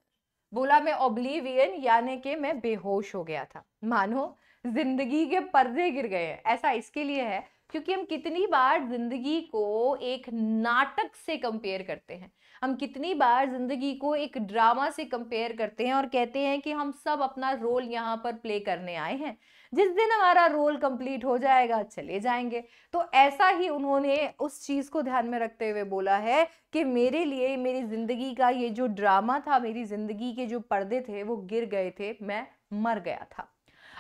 बोला मैं ओब्लिवियन यानी कि मैं बेहोश हो गया था मानो जिंदगी के पर्दे गिर गए हैं ऐसा इसके लिए है क्योंकि हम कितनी बार ज़िंदगी को एक नाटक से कंपेयर करते हैं हम कितनी बार ज़िंदगी को एक ड्रामा से कंपेयर करते हैं और कहते हैं कि हम सब अपना रोल यहाँ पर प्ले करने आए हैं जिस दिन हमारा रोल कंप्लीट हो जाएगा चले जाएंगे तो ऐसा ही उन्होंने उस चीज़ को ध्यान में रखते हुए बोला है कि मेरे लिए मेरी ज़िंदगी का ये जो ड्रामा था मेरी ज़िंदगी के जो पर्दे थे वो गिर गए थे मैं मर गया था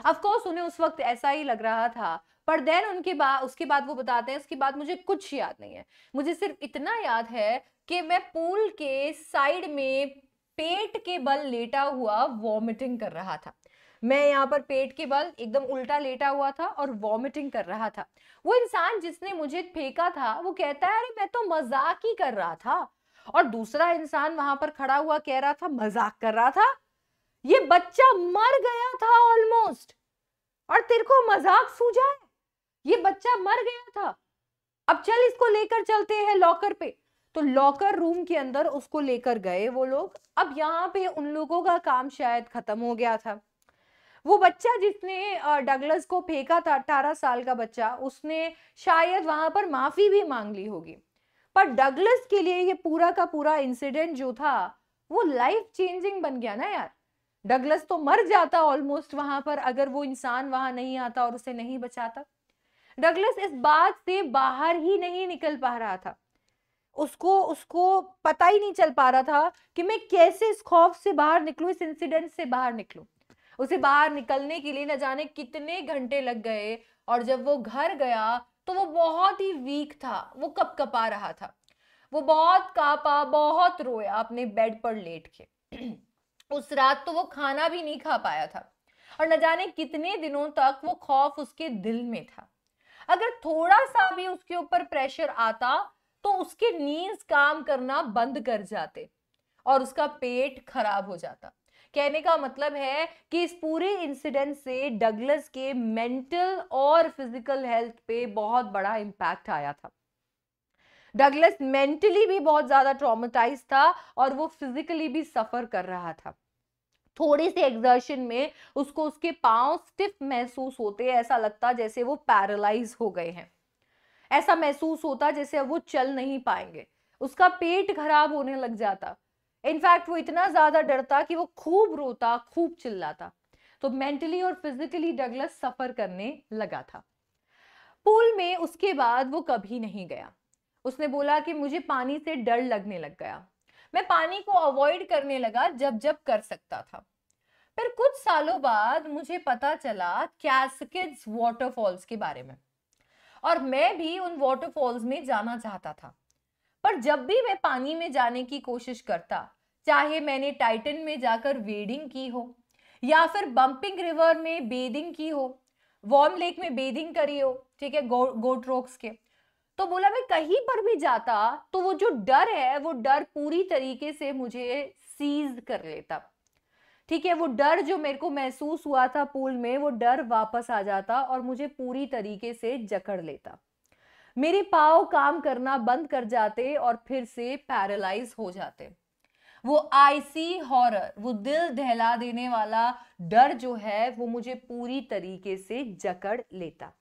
अफकोर्स उन्हें उस वक्त ऐसा ही लग रहा था पर देन उनके बाद उसके बाद वो बताते हैं उसके बाद मुझे कुछ याद नहीं है मुझे सिर्फ इतना याद है कि मैं पूल के साइड में पेट के बल लेटा हुआ वॉमिटिंग कर रहा था मैं यहाँ पर पेट के बल एकदम उल्टा लेटा हुआ था और वॉमिटिंग कर रहा था वो इंसान जिसने मुझे फेंका था वो कहता है अरे मैं तो मजाक ही कर रहा था और दूसरा इंसान वहां पर खड़ा हुआ कह रहा था मजाक कर रहा था ये बच्चा मर गया था ऑलमोस्ट और तेरे को मजाक सूझा है ये बच्चा मर गया था अब चल इसको लेकर चलते हैं लॉकर पे तो लॉकर रूम के अंदर उसको लेकर गए वो लोग अब यहाँ पे उन लोगों का काम शायद खत्म हो गया था वो बच्चा जिसने डगलस को फेंका था अठारह साल का बच्चा उसने शायद वहां पर माफी भी मांग ली होगी पर डगलस के लिए ये पूरा का पूरा इंसिडेंट जो था वो लाइफ चेंजिंग बन गया ना यार डगलस तो मर जाता ऑलमोस्ट वहां पर अगर वो इंसान वहां नहीं आता और उसे नहीं बचाता डगलस इस बात से बाहर ही नहीं निकल पा रहा था उसको उसको पता ही नहीं चल पा रहा था कि मैं कैसे इस खौफ से बाहर निकलूं इस इंसिडेंट से बाहर निकलूं उसे बाहर निकलने के लिए न जाने कितने घंटे लग गए और जब वो घर गया तो वो बहुत ही वीक था वो कप कपा रहा था वो बहुत कापा बहुत रोया अपने बेड पर लेट के उस रात तो वो खाना भी नहीं खा पाया था और न जाने कितने दिनों तक वो खौफ उसके दिल में था अगर थोड़ा सा भी उसके ऊपर प्रेशर आता तो उसके नीज काम करना बंद कर जाते और उसका पेट खराब हो जाता कहने का मतलब है कि इस पूरे इंसिडेंट से डगलस के मेंटल और फिजिकल हेल्थ पे बहुत बड़ा इम्पैक्ट आया था डगलस मेंटली भी बहुत ज़्यादा ट्रॉमेटाइज था और वो फिजिकली भी सफ़र कर रहा था थोड़ी सी एग्जर्शन में उसको उसके पाँव स्टिफ महसूस होते ऐसा लगता जैसे वो पैरालाइज हो गए हैं ऐसा महसूस होता जैसे वो चल नहीं पाएंगे उसका पेट खराब होने लग जाता इनफैक्ट वो इतना ज़्यादा डरता कि वो खूब रोता खूब चिल्लाता तो मेंटली और फिजिकली डगलस सफ़र करने लगा था पूल में उसके बाद वो कभी नहीं गया उसने बोला कि मुझे पानी से डर लगने लग गया मैं पानी को अवॉइड करने लगा जब जब कर सकता था फिर कुछ सालों बाद मुझे पता चला कैसकिड्स वाटरफॉल्स के बारे में और मैं भी उन वाटरफॉल्स में जाना चाहता था पर जब भी मैं पानी में जाने की कोशिश करता चाहे मैंने टाइटन में जाकर वेडिंग की हो या फिर बम्पिंग रिवर में बेदिंग की हो वॉर्म लेक में बेदिंग करी हो ठीक है गो गोट्रोक्स के तो बोला मैं कहीं पर भी जाता तो वो जो डर है वो डर पूरी तरीके से मुझे सीज कर लेता ठीक है वो डर जो मेरे को महसूस हुआ था पूल में वो डर वापस आ जाता और मुझे पूरी तरीके से जकड़ लेता मेरे पाव काम करना बंद कर जाते और फिर से पैरालाइज हो जाते वो आईसी हॉरर वो दिल दहला देने वाला डर जो है वो मुझे पूरी तरीके से जकड़ लेता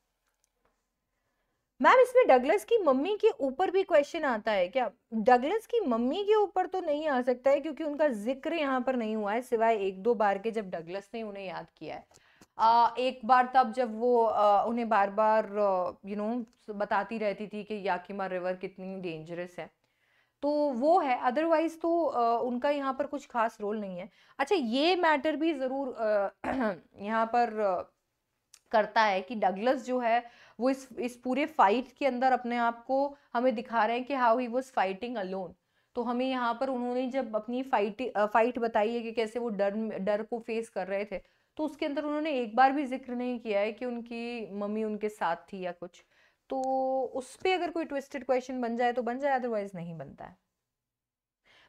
मैम इसमें डगलस की मम्मी के ऊपर भी क्वेश्चन आता है क्या डगलस की मम्मी के ऊपर तो नहीं आ सकता है क्योंकि उनका जिक्र यहाँ पर नहीं हुआ है सिवाय एक दो बार के जब डगलस ने उन्हें याद किया है आ, एक बार तब जब वो आ, उन्हें बार बार यू नो बताती रहती थी कि याकिमा रिवर कितनी डेंजरस है तो वो है अदरवाइज तो आ, उनका यहाँ पर कुछ खास रोल नहीं है अच्छा ये मैटर भी ज़रूर यहाँ पर करता है कि डगलस जो है वो इस इस पूरे फाइट के अंदर अपने आप को हमें दिखा रहे हैं कि how he was fighting alone तो हमें यहाँ पर उन्होंने जब अपनी फाइट फाइट बताई है कि कैसे वो डर डर को फेस कर रहे थे तो उसके अंदर उन्होंने एक बार भी जिक्र नहीं किया है कि उनकी मम्मी उनके साथ थी या कुछ तो उस पर अगर कोई ट्विस्टेड क्वेश्चन बन जाए तो बन जाए अदरवाइज नहीं बनता है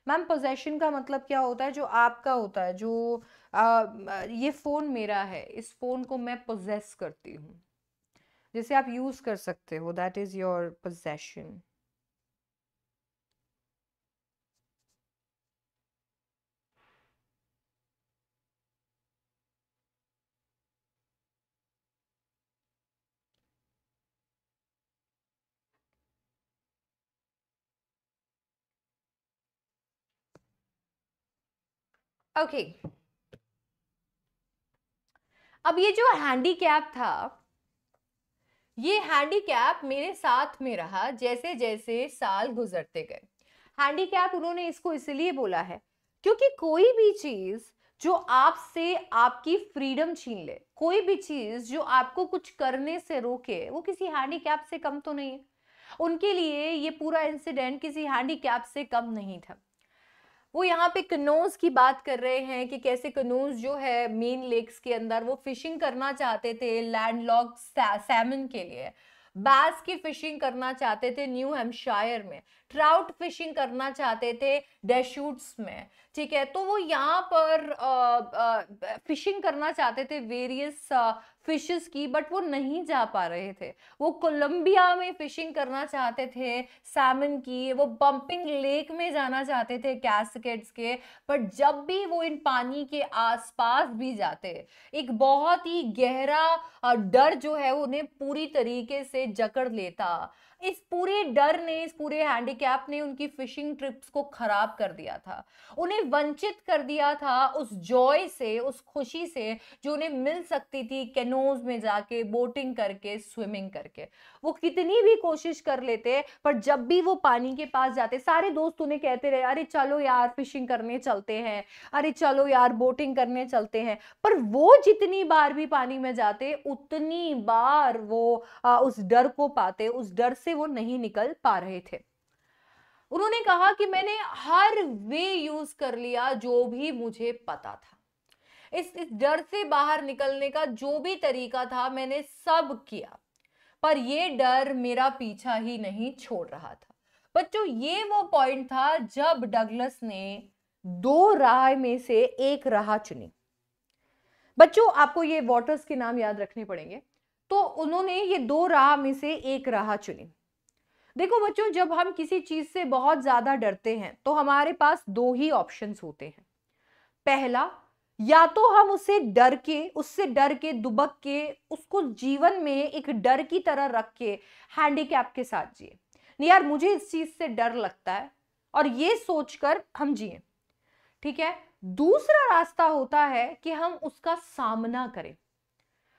मैम पोजेशन का मतलब क्या होता है जो आपका होता है जो आ, ये फ़ोन मेरा है इस फ़ोन को मैं पोजेस करती हूँ जिसे आप यूज कर सकते हो that is your possession okay okay. अब ये जो हैंडी कैप था ये हैंडीकैप मेरे साथ में रहा जैसे जैसे साल गुजरते गए हैंडीकैप उन्होंने इसको इसलिए बोला है क्योंकि कोई भी चीज़ जो आपसे आपकी फ्रीडम छीन ले कोई भी चीज़ जो आपको कुछ करने से रोके वो किसी हैंडीकैप से कम तो नहीं है उनके लिए ये पूरा इंसिडेंट किसी हैंडीकैप से कम नहीं था वो यहाँ पे कनोज की बात कर रहे हैं कि कैसे कनोज जो है मेन लेक्स के अंदर वो फिशिंग करना चाहते थे लैंड लॉक सैमन के लिए बास की फिशिंग करना चाहते थे न्यू हेम्पशायर में ट्राउट फिशिंग करना चाहते थे डेशूट्स में ठीक है तो वो यहाँ पर आ, आ, फिशिंग करना चाहते थे वेरियस फिशेस की बट वो नहीं जा पा रहे थे वो कोलंबिया में फिशिंग करना चाहते थे सैमन की वो बम्पिंग लेक में जाना चाहते थे कैसकेट्स के बट जब भी वो इन पानी के आसपास भी जाते एक बहुत ही गहरा डर जो है उन्हें पूरी तरीके से जकड़ लेता इस पूरे डर ने इस पूरे हैंडीकैप ने उनकी फिशिंग ट्रिप्स को खराब कर दिया था उन्हें वंचित कर दिया था उस जॉय से उस खुशी से जो उन्हें मिल सकती थी कैनोज में जाके बोटिंग करके स्विमिंग करके वो कितनी भी कोशिश कर लेते पर जब भी वो पानी के पास जाते सारे दोस्त उन्हें कहते रहे अरे चलो यार फिशिंग करने चलते हैं अरे चलो यार बोटिंग करने चलते हैं पर वो जितनी बार भी पानी में जाते उतनी बार वो आ, उस डर को पाते उस डर से से वो नहीं निकल पा रहे थे उन्होंने कहा कि मैंने हर वे यूज कर लिया जो भी मुझे पता था इस इस डर से बाहर निकलने का जो भी तरीका था मैंने सब किया पर यह डर मेरा पीछा ही नहीं छोड़ रहा था बच्चों ये वो पॉइंट था जब डगलस ने दो राय में से एक राह चुनी बच्चों आपको ये वाटर्स के नाम याद रखने पड़ेंगे तो उन्होंने ये दो राह में से एक राह चुनी देखो बच्चों जब हम किसी चीज़ से बहुत ज़्यादा डरते हैं तो हमारे पास दो ही ऑप्शंस होते हैं पहला या तो हम उसे डर के उससे डर के दुबक के उसको जीवन में एक डर की तरह रख के हैंडीकैप के साथ जिए नहीं यार मुझे इस चीज़ से डर लगता है और ये सोचकर हम जिए ठीक है दूसरा रास्ता होता है कि हम उसका सामना करें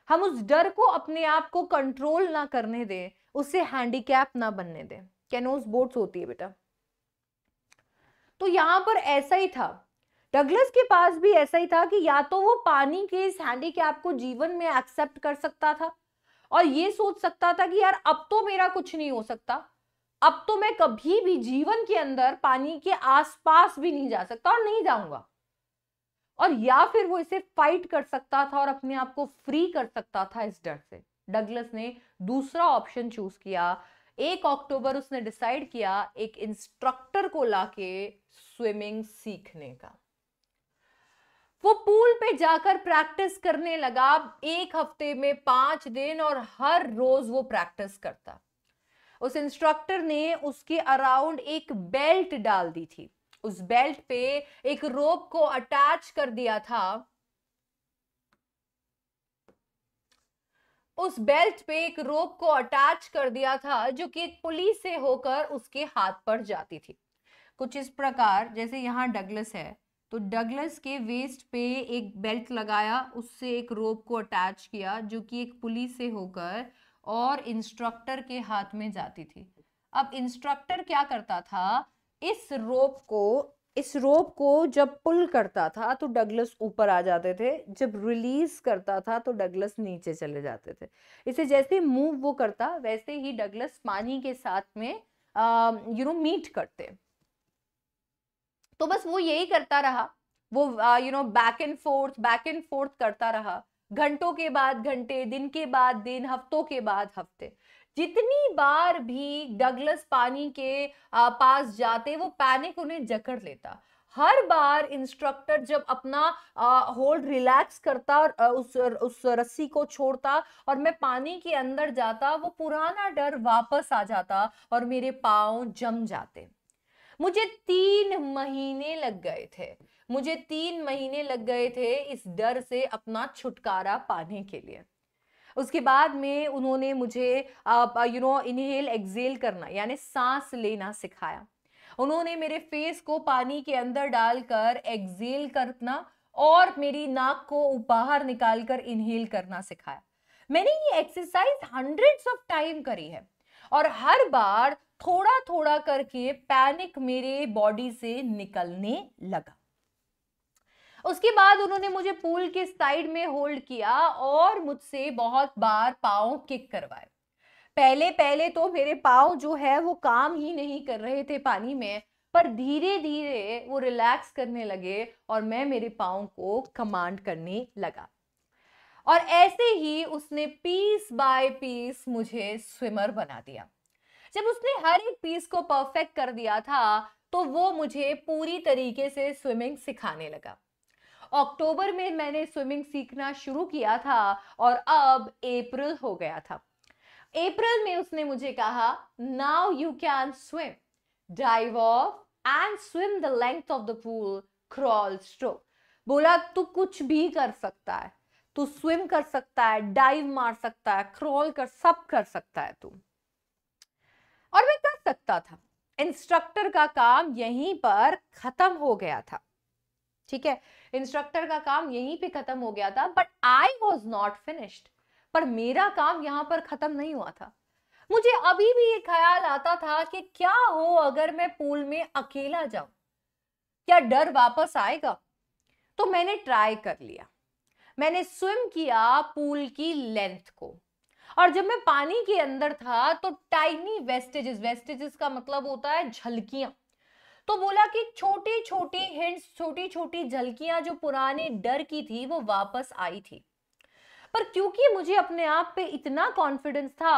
हम उस डर को अपने आप को कंट्रोल ना करने दें उससे हैंडीकैप ना बनने दें कैनोस बोट्स होती है बेटा तो यहाँ पर ऐसा ही था डगलस के पास भी ऐसा ही था कि या तो वो पानी के इस हैंडीकैप को जीवन में एक्सेप्ट कर सकता था और ये सोच सकता था कि यार अब तो मेरा कुछ नहीं हो सकता अब तो मैं कभी भी जीवन के अंदर पानी के आसपास भी नहीं जा सकता और नहीं जाऊंगा और या फिर वो इसे फाइट कर सकता था और अपने आप को फ्री कर सकता था इस डर से डगलस ने दूसरा ऑप्शन चूज किया एक अक्टूबर उसने डिसाइड किया एक इंस्ट्रक्टर को लाके स्विमिंग सीखने का वो पूल पे जाकर प्रैक्टिस करने लगा एक हफ्ते में पांच दिन और हर रोज वो प्रैक्टिस करता उस इंस्ट्रक्टर ने उसके अराउंड एक बेल्ट डाल दी थी उस बेल्ट पे एक रोप को अटैच कर दिया था उस बेल्ट पे एक रोप को अटैच कर दिया था जो कि एक पुलिस से होकर उसके हाथ पर जाती थी कुछ इस प्रकार जैसे यहाँ डगलस है तो डगलस के वेस्ट पे एक बेल्ट लगाया उससे एक रोप को अटैच किया जो कि एक पुलिस से होकर और इंस्ट्रक्टर के हाथ में जाती थी अब इंस्ट्रक्टर क्या करता था इस रोप को इस रोप को जब पुल करता था तो डगलस ऊपर आ जाते थे जब रिलीज करता था तो डगलस नीचे चले जाते थे इसे जैसे मूव वो करता वैसे ही डगलस पानी के साथ में यू नो मीट करते तो बस वो यही करता रहा वो you know back and forth back and forth करता रहा घंटों के बाद घंटे दिन के बाद दिन हफ्तों के बाद हफ्ते जितनी बार भी डगलस पानी के पास जाते वो पैनिक उन्हें जकड़ लेता हर बार इंस्ट्रक्टर जब अपना होल्ड रिलैक्स करता और उस उस रस्सी को छोड़ता और मैं पानी के अंदर जाता वो पुराना डर वापस आ जाता और मेरे पाँव जम जाते मुझे तीन महीने लग गए थे मुझे तीन महीने लग गए थे इस डर से अपना छुटकारा पाने के लिए उसके बाद में उन्होंने मुझे यू नो इनहेल एक्सेल करना यानी सांस लेना सिखाया उन्होंने मेरे फेस को पानी के अंदर डालकर एक्सेल करना और मेरी नाक को बाहर निकाल कर इनहेल करना सिखाया मैंने ये एक्सरसाइज हंड्रेड्स ऑफ टाइम करी है और हर बार थोड़ा थोड़ा करके पैनिक मेरे बॉडी से निकलने लगा उसके बाद उन्होंने मुझे पूल के साइड में होल्ड किया और मुझसे बहुत बार पाओ किक करवाए पहले पहले तो मेरे पाओ जो है वो काम ही नहीं कर रहे थे पानी में पर धीरे धीरे वो रिलैक्स करने लगे और मैं मेरे पाओ को कमांड करने लगा और ऐसे ही उसने पीस बाय पीस मुझे स्विमर बना दिया जब उसने हर एक पीस को परफेक्ट कर दिया था तो वो मुझे पूरी तरीके से स्विमिंग सिखाने लगा अक्टूबर में मैंने स्विमिंग सीखना शुरू किया था और अब अप्रैल हो गया था अप्रैल में उसने मुझे कहा now you can swim dive off and swim the length of the pool crawl stroke बोला तू कुछ भी कर सकता है तू स्विम कर सकता है डाइव मार सकता है क्रॉल कर सब कर सकता है तू सकता था इंस्ट्रक्टर का काम यहीं पर खत्म हो गया था ठीक है इंस्ट्रक्टर का काम यहीं पे खत्म हो गया था but I was not finished पर मेरा काम यहां पर खत्म नहीं हुआ था मुझे अभी भी ये ख्याल आता था कि क्या हो अगर मैं पूल में अकेला जाऊं क्या डर वापस आएगा तो मैंने ट्राई कर लिया मैंने स्विम किया पूल की लेंथ को और जब मैं पानी के अंदर था तो टाइनी वेस्टेजेस वेस्टेजेस का मतलब होता है झलकियां तो बोला कि छोटी छोटी हिंट्स छोटी छोटी झलकियां जो पुराने डर की थी वो वापस आई थी पर क्योंकि मुझे अपने आप पे इतना कॉन्फिडेंस था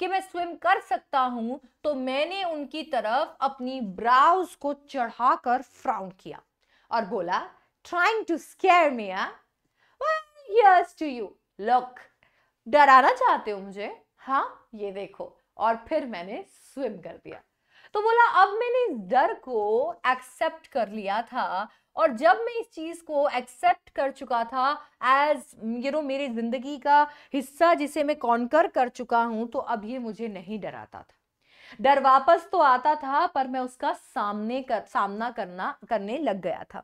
कि मैं स्विम कर सकता हूं तो मैंने उनकी तरफ अपनी ब्राउज को चढ़ाकर फ्राउन किया और बोला trying to scare me yes to you look डराना चाहते हो मुझे हाँ ये देखो और फिर मैंने स्विम कर दिया तो बोला अब मैंने इस डर को एक्सेप्ट कर लिया था और जब मैं इस चीज़ को एक्सेप्ट कर चुका था एज यू नो मेरी ज़िंदगी का हिस्सा जिसे मैं कॉन्कर कर चुका हूं तो अब ये मुझे नहीं डराता था डर वापस तो आता था पर मैं उसका सामने कर सामना करना करने लग गया था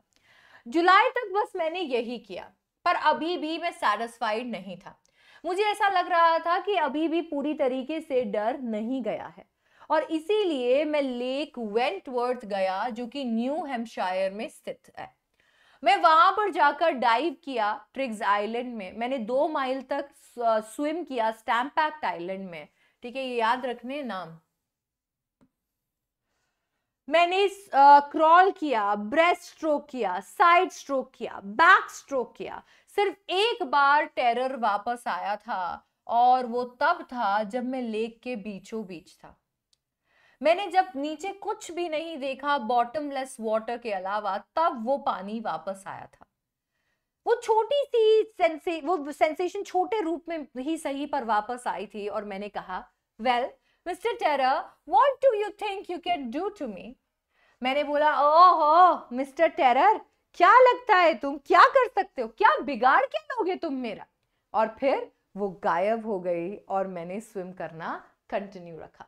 जुलाई तक बस मैंने यही किया पर अभी भी मैं सेटिस्फाइड नहीं था मुझे ऐसा लग रहा था कि अभी भी पूरी तरीके से डर नहीं गया है और इसीलिए मैं लेक वेंटवर्थ गया जो कि न्यू हेम्पशायर में स्थित है मैं वहां पर जाकर डाइव किया ट्रिग्स आइलैंड में मैंने दो माइल तक स्विम किया स्टैम्पैक्ट आइलैंड में ठीक है ये याद रखने नाम मैंने क्रॉल किया ब्रेस्ट स्ट्रोक किया साइड स्ट्रोक किया बैक स्ट्रोक किया सिर्फ एक बार टेरर वापस आया था और वो तब था जब मैं लेक के बीचों बीच था मैंने जब नीचे कुछ भी नहीं देखा बॉटमलेस वाटर के अलावा तब वो पानी वापस आया था वो छोटी सी सेंसे वो सेंसेशन छोटे रूप में ही सही पर वापस आई थी और मैंने कहा well mister terror what do you think you can do to me मैंने बोला ओह मिस्टर टेरर क्या लगता है तुम क्या कर सकते हो क्या बिगाड़ के लोगे तुम मेरा और फिर वो गायब हो गई और मैंने स्विम करना कंटिन्यू रखा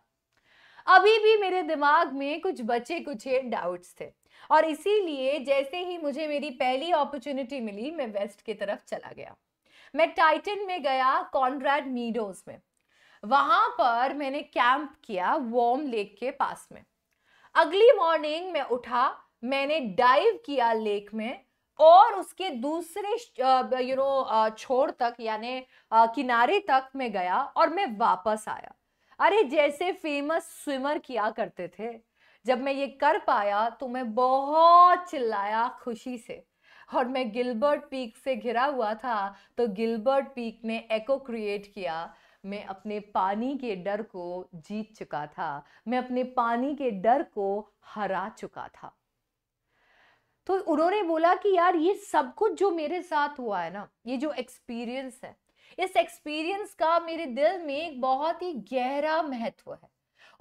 अभी भी मेरे दिमाग में कुछ बचे कुछ डाउट्स थे और इसीलिए जैसे ही मुझे मेरी पहली अपॉर्चुनिटी मिली मैं वेस्ट की तरफ चला गया मैं टाइटन में गया कॉन्ड्रैड मीडोज में वहां पर मैंने कैंप किया वॉम लेक के पास में अगली मॉर्निंग मैं उठा मैंने डाइव किया लेक में और उसके दूसरे यू नो छोर तक यानी किनारे तक मैं गया और मैं वापस आया अरे जैसे फेमस स्विमर किया करते थे जब मैं ये कर पाया तो मैं बहुत चिल्लाया खुशी से और मैं गिलबर्ट पीक से घिरा हुआ था तो गिलबर्ट पीक ने एको क्रिएट किया मैं अपने पानी के डर को जीत चुका था मैं अपने पानी के डर को हरा चुका था तो उन्होंने बोला कि यार ये सब कुछ जो मेरे साथ हुआ है ना ये जो एक्सपीरियंस है इस एक्सपीरियंस का मेरे दिल में एक बहुत ही गहरा महत्व है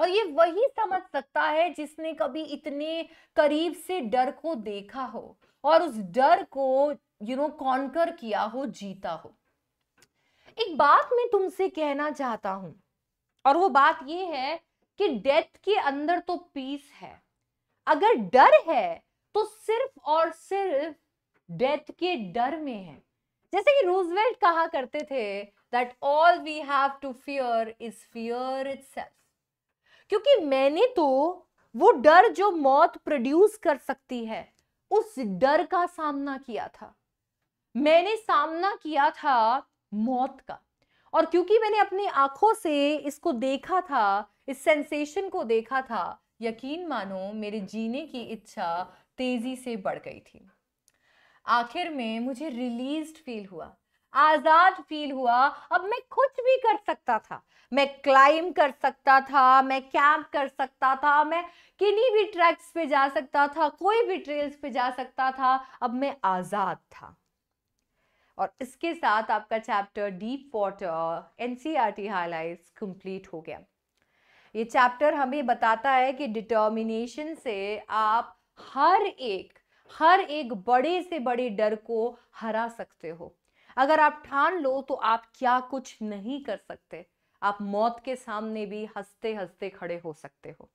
और ये वही समझ सकता है जिसने कभी इतने करीब से डर को देखा हो और उस डर को यू नो कॉन्कर किया हो जीता हो एक बात मैं तुमसे कहना चाहता हूं और वो बात ये है कि डेथ के अंदर तो पीस है अगर डर है तो सिर्फ और सिर्फ डेथ के डर में है जैसे कि रूजवेल्ट कहा करते थे that all we have to fear is fear itself क्योंकि मैंने तो वो डर जो मौत प्रोड्यूस कर सकती है उस डर का सामना किया था मैंने सामना किया था मौत का और क्योंकि मैंने अपनी आंखों से इसको देखा था इस सेंसेशन को देखा था यकीन मानो मेरे जीने की इच्छा तेज़ी से बढ़ गई थी आखिर में मुझे रिलीज फील हुआ आज़ाद फील हुआ अब मैं कुछ भी कर सकता था मैं क्लाइम कर सकता था मैं कैंप कर सकता था मैं किन्हीं भी ट्रैक्स पे जा सकता था कोई भी ट्रेल्स पे जा सकता था अब मैं आज़ाद था और इसके साथ आपका chapter deep water N T highlights complete हो गया ये चैप्टर हमें बताता है कि डिटर्मिनेशन से आप हर एक हर एक बड़े से बड़े डर को हरा सकते हो अगर आप ठान लो तो आप क्या कुछ नहीं कर सकते आप मौत के सामने भी हंसते हंसते खड़े हो सकते हो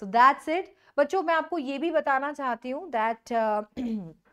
सो दैट्स इट बच्चों मैं आपको ये भी बताना चाहती हूँ दैट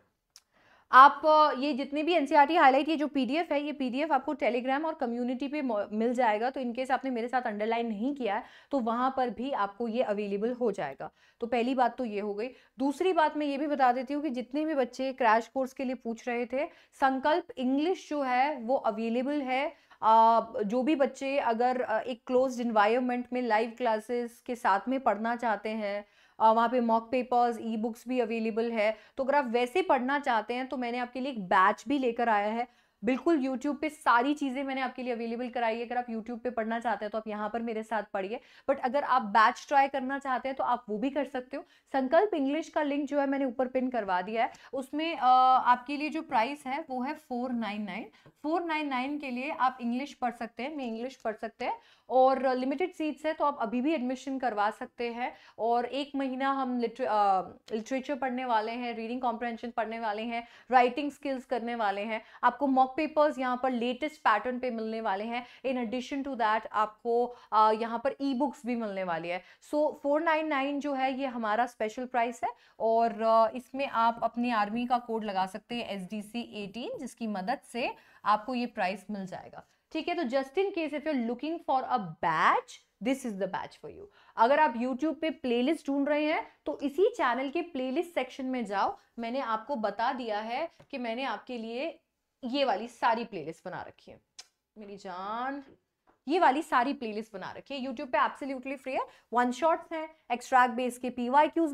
आप ये जितने भी एन हाईलाइट e ये जो पी है ये पी आपको टेलीग्राम और कम्युनिटी पे मिल जाएगा तो इनकेस आपने मेरे साथ अंडरलाइन नहीं किया है तो वहाँ पर भी आपको ये अवेलेबल हो जाएगा तो पहली बात तो ये हो गई दूसरी बात मैं ये भी बता देती हूँ कि जितने भी बच्चे क्रैश कोर्स के लिए पूछ रहे थे संकल्प इंग्लिश जो है वो अवेलेबल है जो भी बच्चे अगर एक क्लोज इन्वायरमेंट में लाइव क्लासेस के साथ में पढ़ना चाहते हैं वहाँ पे मॉक पेपर्स ई बुक्स भी अवेलेबल है तो अगर आप वैसे पढ़ना चाहते हैं तो मैंने आपके लिए एक बैच भी लेकर आया है बिल्कुल YouTube पे सारी चीज़ें मैंने आपके लिए अवेलेबल कराई है अगर आप YouTube पे पढ़ना चाहते हैं तो आप यहाँ पर मेरे साथ पढ़िए बट अगर आप बैच ट्राई करना चाहते हैं तो आप वो भी कर सकते हो संकल्प इंग्लिश का लिंक जो है मैंने ऊपर पिन करवा दिया है उसमें आपके लिए जो प्राइस है वो है four nine nine four nine nine के लिए आप इंग्लिश पढ़ सकते हैं मैं इंग्लिश पढ़ सकते हैं और लिमिटेड सीट्स है तो आप अभी भी एडमिशन करवा सकते हैं और एक महीना हम लिटरेचर पढ़ने वाले हैं रीडिंग कॉम्प्रहेंशन पढ़ने वाले हैं राइटिंग स्किल्स करने वाले हैं आपको मॉक पेपर्स यहाँ पर लेटेस्ट पैटर्न पे मिलने वाले हैं इन एडिशन टू दैट आपको यहाँ पर ई बुक्स भी मिलने वाली है सो फोर नाइन नाइन जो है ये हमारा स्पेशल प्राइस है और इसमें आप अपनी आर्मी का कोड लगा सकते हैं एस डी सी एटीन जिसकी मदद से आपको ये प्राइस मिल जाएगा ठीक है तो just in case if you're looking for a batch this is the batch for you अगर आप YouTube पे प्लेलिस्ट ढूंढ रहे हैं तो इसी चैनल के प्लेलिस्ट सेक्शन में जाओ मैंने आपको बता दिया है कि मैंने आपके लिए ये वाली सारी प्लेलिस्ट बना रखी है मेरी जान ये वाली सारी प्लेलिस्ट बना रखी है यूट्यूब पे एब्सोल्युटली फ्री है वन शॉट्स हैं एक्सट्रैक्ट बेस के पी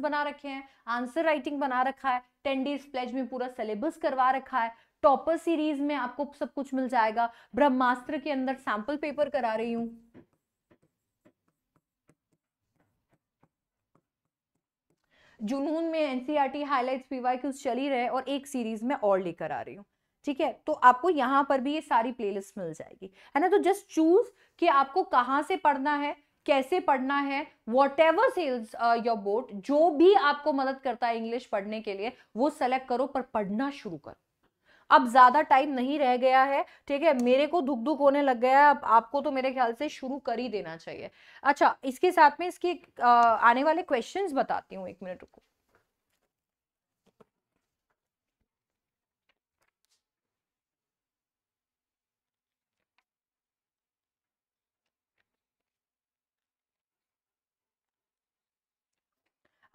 बना रखे हैं आंसर राइटिंग बना रखा है टेन डेज प्लेज में पूरा सिलेबस करवा रखा है टॉपर सीरीज में आपको सब कुछ मिल जाएगा ब्रह्मास्त्र के अंदर सैंपल पेपर करा रही हूं जुनून में एनसीईआरटी पीवाई क्यूज चल ही रहे और एक सीरीज में और लेकर आ रही हूँ ठीक है तो आपको यहाँ पर भी ये सारी प्लेलिस्ट मिल जाएगी है ना तो जस्ट चूज कि आपको कहाँ से पढ़ना है कैसे पढ़ना है whatever sails your boat जो भी आपको मदद करता है इंग्लिश पढ़ने के लिए वो सेलेक्ट करो पर पढ़ना शुरू करो अब ज़्यादा टाइम नहीं रह गया है ठीक है मेरे को दुख दुख होने लग गया है अब आपको तो मेरे ख्याल से शुरू कर ही देना चाहिए अच्छा इसके साथ में इसकी आने वाले क्वेश्चन बताती हूँ एक मिनट रुको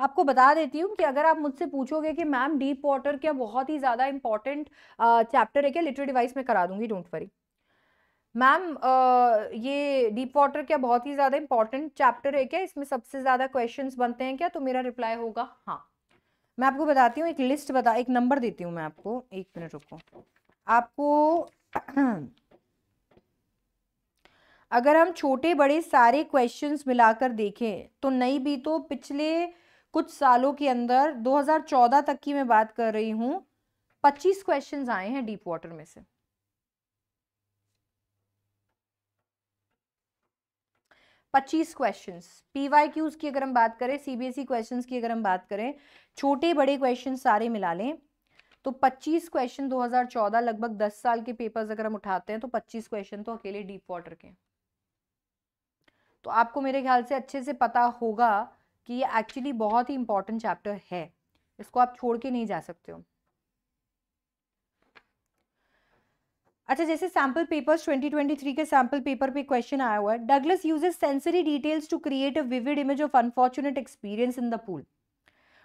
आपको बता देती हूँ कि अगर आप मुझसे पूछोगे कि मैम डीप वाटर क्या बहुत ही ज़्यादा इंपॉर्टेंट चैप्टर है क्या लिटरेट डिवाइस में करा दूंगी डोंट वरी मैम ये डीप वाटर क्या बहुत ही ज़्यादा इंपॉर्टेंट चैप्टर है क्या इसमें सबसे ज़्यादा क्वेश्चन बनते हैं क्या तो मेरा रिप्लाई होगा हाँ मैं आपको बताती हूँ एक लिस्ट बता एक नंबर देती हूँ मैं आपको एक मिनट रुको आपको अगर हम छोटे बड़े सारे क्वेश्चंस मिलाकर देखें तो नहीं भी तो पिछले कुछ सालों के अंदर 2014 तक की मैं बात कर रही हूं 25 क्वेश्चंस आए हैं डीप वाटर में से पच्चीस क्वेश्चन पी क्यूज की अगर हम बात करें सीबीएसई क्वेश्चन e की अगर हम बात करें छोटे बड़े क्वेश्चन सारे मिला लें तो 25 क्वेश्चन 2014 लगभग 10 साल के पेपर्स अगर हम उठाते हैं तो 25 क्वेश्चन तो अकेले डीप वाटर के तो आपको मेरे ख्याल से अच्छे से पता होगा कि ये एक्चुअली बहुत ही इंपॉर्टेंट चैप्टर है इसको आप छोड़ के नहीं जा सकते हो अच्छा जैसे सैम्पल पेपर्स 2023 के सैम्पल पेपर पे क्वेश्चन आया हुआ है Douglas uses sensory details to create a vivid image of unfortunate experience in the pool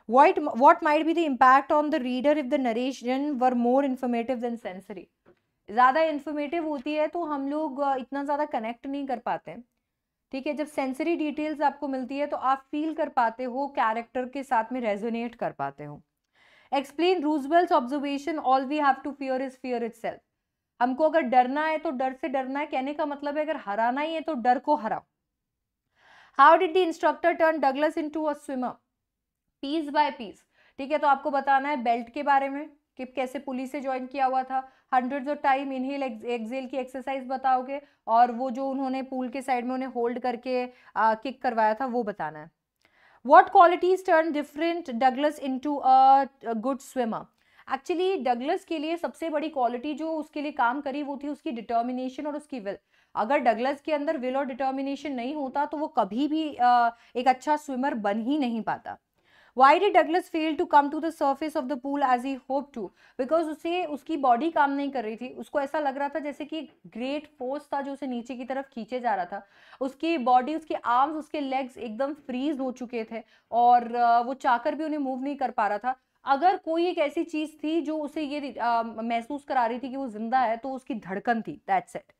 wait what might be the impact on the reader if the narration were more informative than sensory ज़्यादा informative होती है तो हम लोग इतना ज़्यादा connect नहीं कर पाते हैं ठीक है जब सेंसरी डिटेल्स आपको मिलती है तो आप फील कर पाते हो कैरेक्टर के साथ में रेजोनेट कर पाते हो explain Roosevelt's observation all we have to fear is fear it हमको अगर डरना है तो डर से डरना है कहने का मतलब है अगर हराना ही है तो डर को हराओ how did the instructor turn Douglas into अमर पीस बाय पीस ठीक है तो आपको बताना है बेल्ट के बारे में कि कैसे पुलिस से ज्वाइन किया हुआ था hundreds of time inhale exhale की एक्सरसाइज बताओगे और वो जो उन्होंने पूल के साइड में उन्हें होल्ड करके किक करवाया था वो बताना है what qualities turn different Douglas into a good swimmer actually Douglas के लिए सबसे बड़ी क्वालिटी जो उसके लिए काम करी वो थी उसकी डिटर्मिनेशन और उसकी विल अगर डगलस के अंदर विल और डिटर्मिनेशन नहीं होता तो वो कभी भी एक अच्छा स्विमर बन ही नहीं पाता why did Douglas fail to come to the surface of the pool as he hoped to? Because उसे उसकी बॉडी काम नहीं कर रही थी उसको ऐसा लग रहा था जैसे कि ग्रेट फोर्स था जो उसे नीचे की तरफ खींचे जा रहा था उसकी बॉडी उसके आर्म्स उसके लेग्स एकदम फ्रीज हो चुके थे और वो चाकर भी उन्हें मूव नहीं कर पा रहा था अगर कोई एक ऐसी चीज़ थी जो उसे ये महसूस करा रही थी कि वो जिंदा है तो उसकी धड़कन थी that's it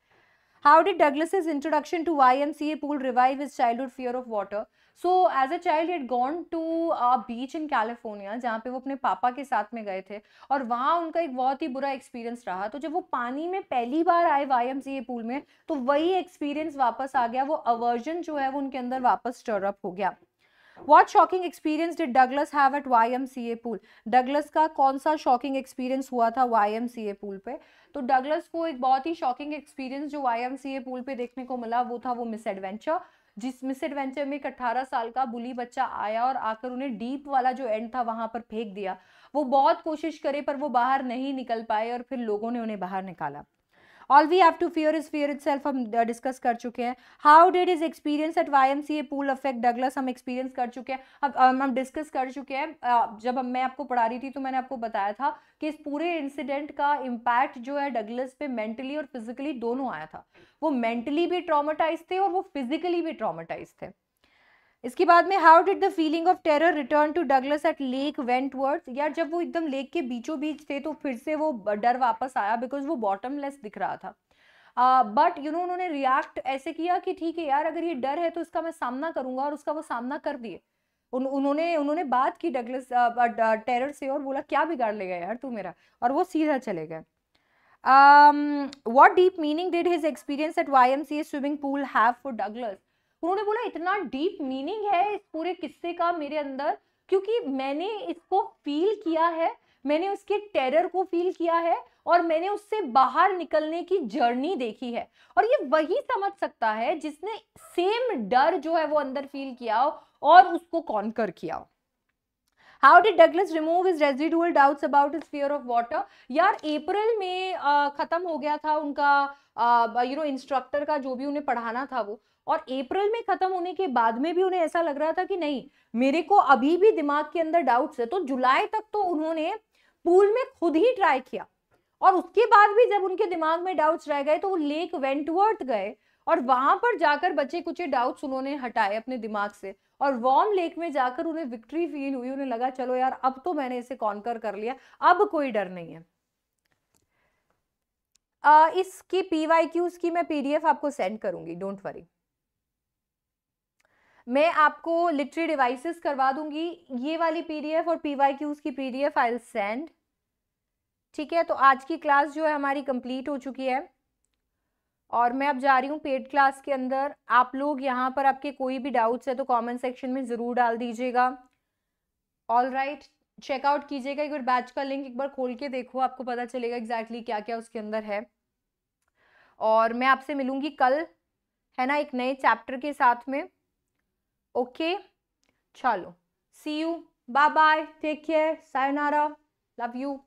How did Douglas's introduction to YMCA pool revive his childhood fear of water? So as a child had gone to beach in California जहाँ पे वो अपने पापा के साथ में गए थे और वहाँ उनका एक बहुत ही बुरा एक्सपीरियंस रहा तो जब वो पानी में पहली बार आए वाई पूल में तो वही एक्सपीरियंस वापस आ गया वो अवर्जन जो है वो उनके अंदर वापस स्टरअप हो गया what shocking experience did Douglas have at Y M C A pool Douglas का कौन सा शॉकिंग एक्सपीरियंस हुआ था Y M C A pool पे तो डगलस को एक बहुत ही शॉकिंग एक्सपीरियंस जो आई पूल पे देखने को मिला वो था वो मिस एडवेंचर जिस मिस एडवेंचर में एक अट्ठारह साल का बुली बच्चा आया और आकर उन्हें डीप वाला जो एंड था वहां पर फेंक दिया वो बहुत कोशिश करे पर वो बाहर नहीं निकल पाए और फिर लोगों ने उन्हें बाहर निकाला all we have to fear is fear itself हम डिस्कस uh, कर चुके हैं how did his experience at Y M C A pool affect Douglas हम एक्सपीरियंस कर चुके हैं अब um, हम डिस्कस कर चुके हैं uh, जब मैं आपको पढ़ा रही थी तो मैंने आपको बताया था कि इस पूरे इंसिडेंट का इम्पैक्ट जो है डगलस पे मेंटली और फिजिकली दोनों आया था वो मेंटली भी ट्रामाटाइज थे और वो फिजिकली भी ट्रामाटाइज थे इसके बाद में how did the feeling of terror return to Douglas at Lake Wentworth यार जब वो एकदम लेक के बीचों बीच थे तो फिर से वो डर वापस आया बिकॉज वो बॉटमलेस दिख रहा था बट यू नो उन्होंने रिएक्ट ऐसे किया कि ठीक है यार अगर ये डर है तो इसका मैं सामना करूंगा और उसका वो सामना कर दिए उन, उन्होंने उन्होंने बात की डगलस टेरर से और बोला क्या बिगाड़ ले गया यार तू मेरा और वो सीधा चले गए what deep meaning did his experience at Y M C swimming pool have for Douglas उन्होंने बोला इतना डीप मीनिंग है इस पूरे किस्से का मेरे अंदर क्योंकि मैंने इसको फील किया है मैंने उसके टेरर को फील किया है और मैंने उससे बाहर निकलने की जर्नी देखी है और ये वही समझ सकता है जिसने सेम डर जो है वो अंदर फील किया और उसको कॉन्कर किया how did Douglas remove his residual doubts about his fear of water यार अप्रैल में ख़त्म हो गया था उनका यू नो इंस्ट्रक्टर का जो भी उन्हें पढ़ाना था वो और अप्रैल में ख़त्म होने के बाद में भी उन्हें ऐसा लग रहा था कि नहीं मेरे को अभी भी दिमाग के अंदर डाउट्स है तो जुलाई तक तो उन्होंने पूल में खुद ही ट्राई किया और उसके बाद भी जब उनके दिमाग में डाउट्स रह गए तो वो लेक वेंटवर्थ गए और वहां पर जाकर बचे कुछ डाउट्स उन्होंने हटाए अपने दिमाग से और वॉर्म लेक में जाकर उन्हें विक्ट्री फील हुई उन्हें लगा चलो यार अब तो मैंने इसे कॉन्कर कर लिया अब कोई डर नहीं है आ, इसकी पीवाई की मैं पीडीएफ आपको सेंड करूंगी डोंट वरी मैं आपको लिटरी डिवाइसेस करवा दूंगी ये वाली पीडीएफ और पीवाईक्यूज की पीडीएफ आई विल सेंड ठीक है तो आज की क्लास जो है हमारी कंप्लीट हो चुकी है और मैं अब जा रही हूँ पेड क्लास के अंदर आप लोग यहाँ पर आपके कोई भी डाउट्स है तो कमेंट सेक्शन में ज़रूर डाल दीजिएगा ऑल राइट चेकआउट कीजिएगा एक बार बैच का लिंक एक बार खोल के देखो आपको पता चलेगा एग्जैक्टली exactly क्या क्या उसके अंदर है और मैं आपसे मिलूँगी कल है ना एक नए चैप्टर के साथ में ओके चलो see you bye bye take care sayonara love you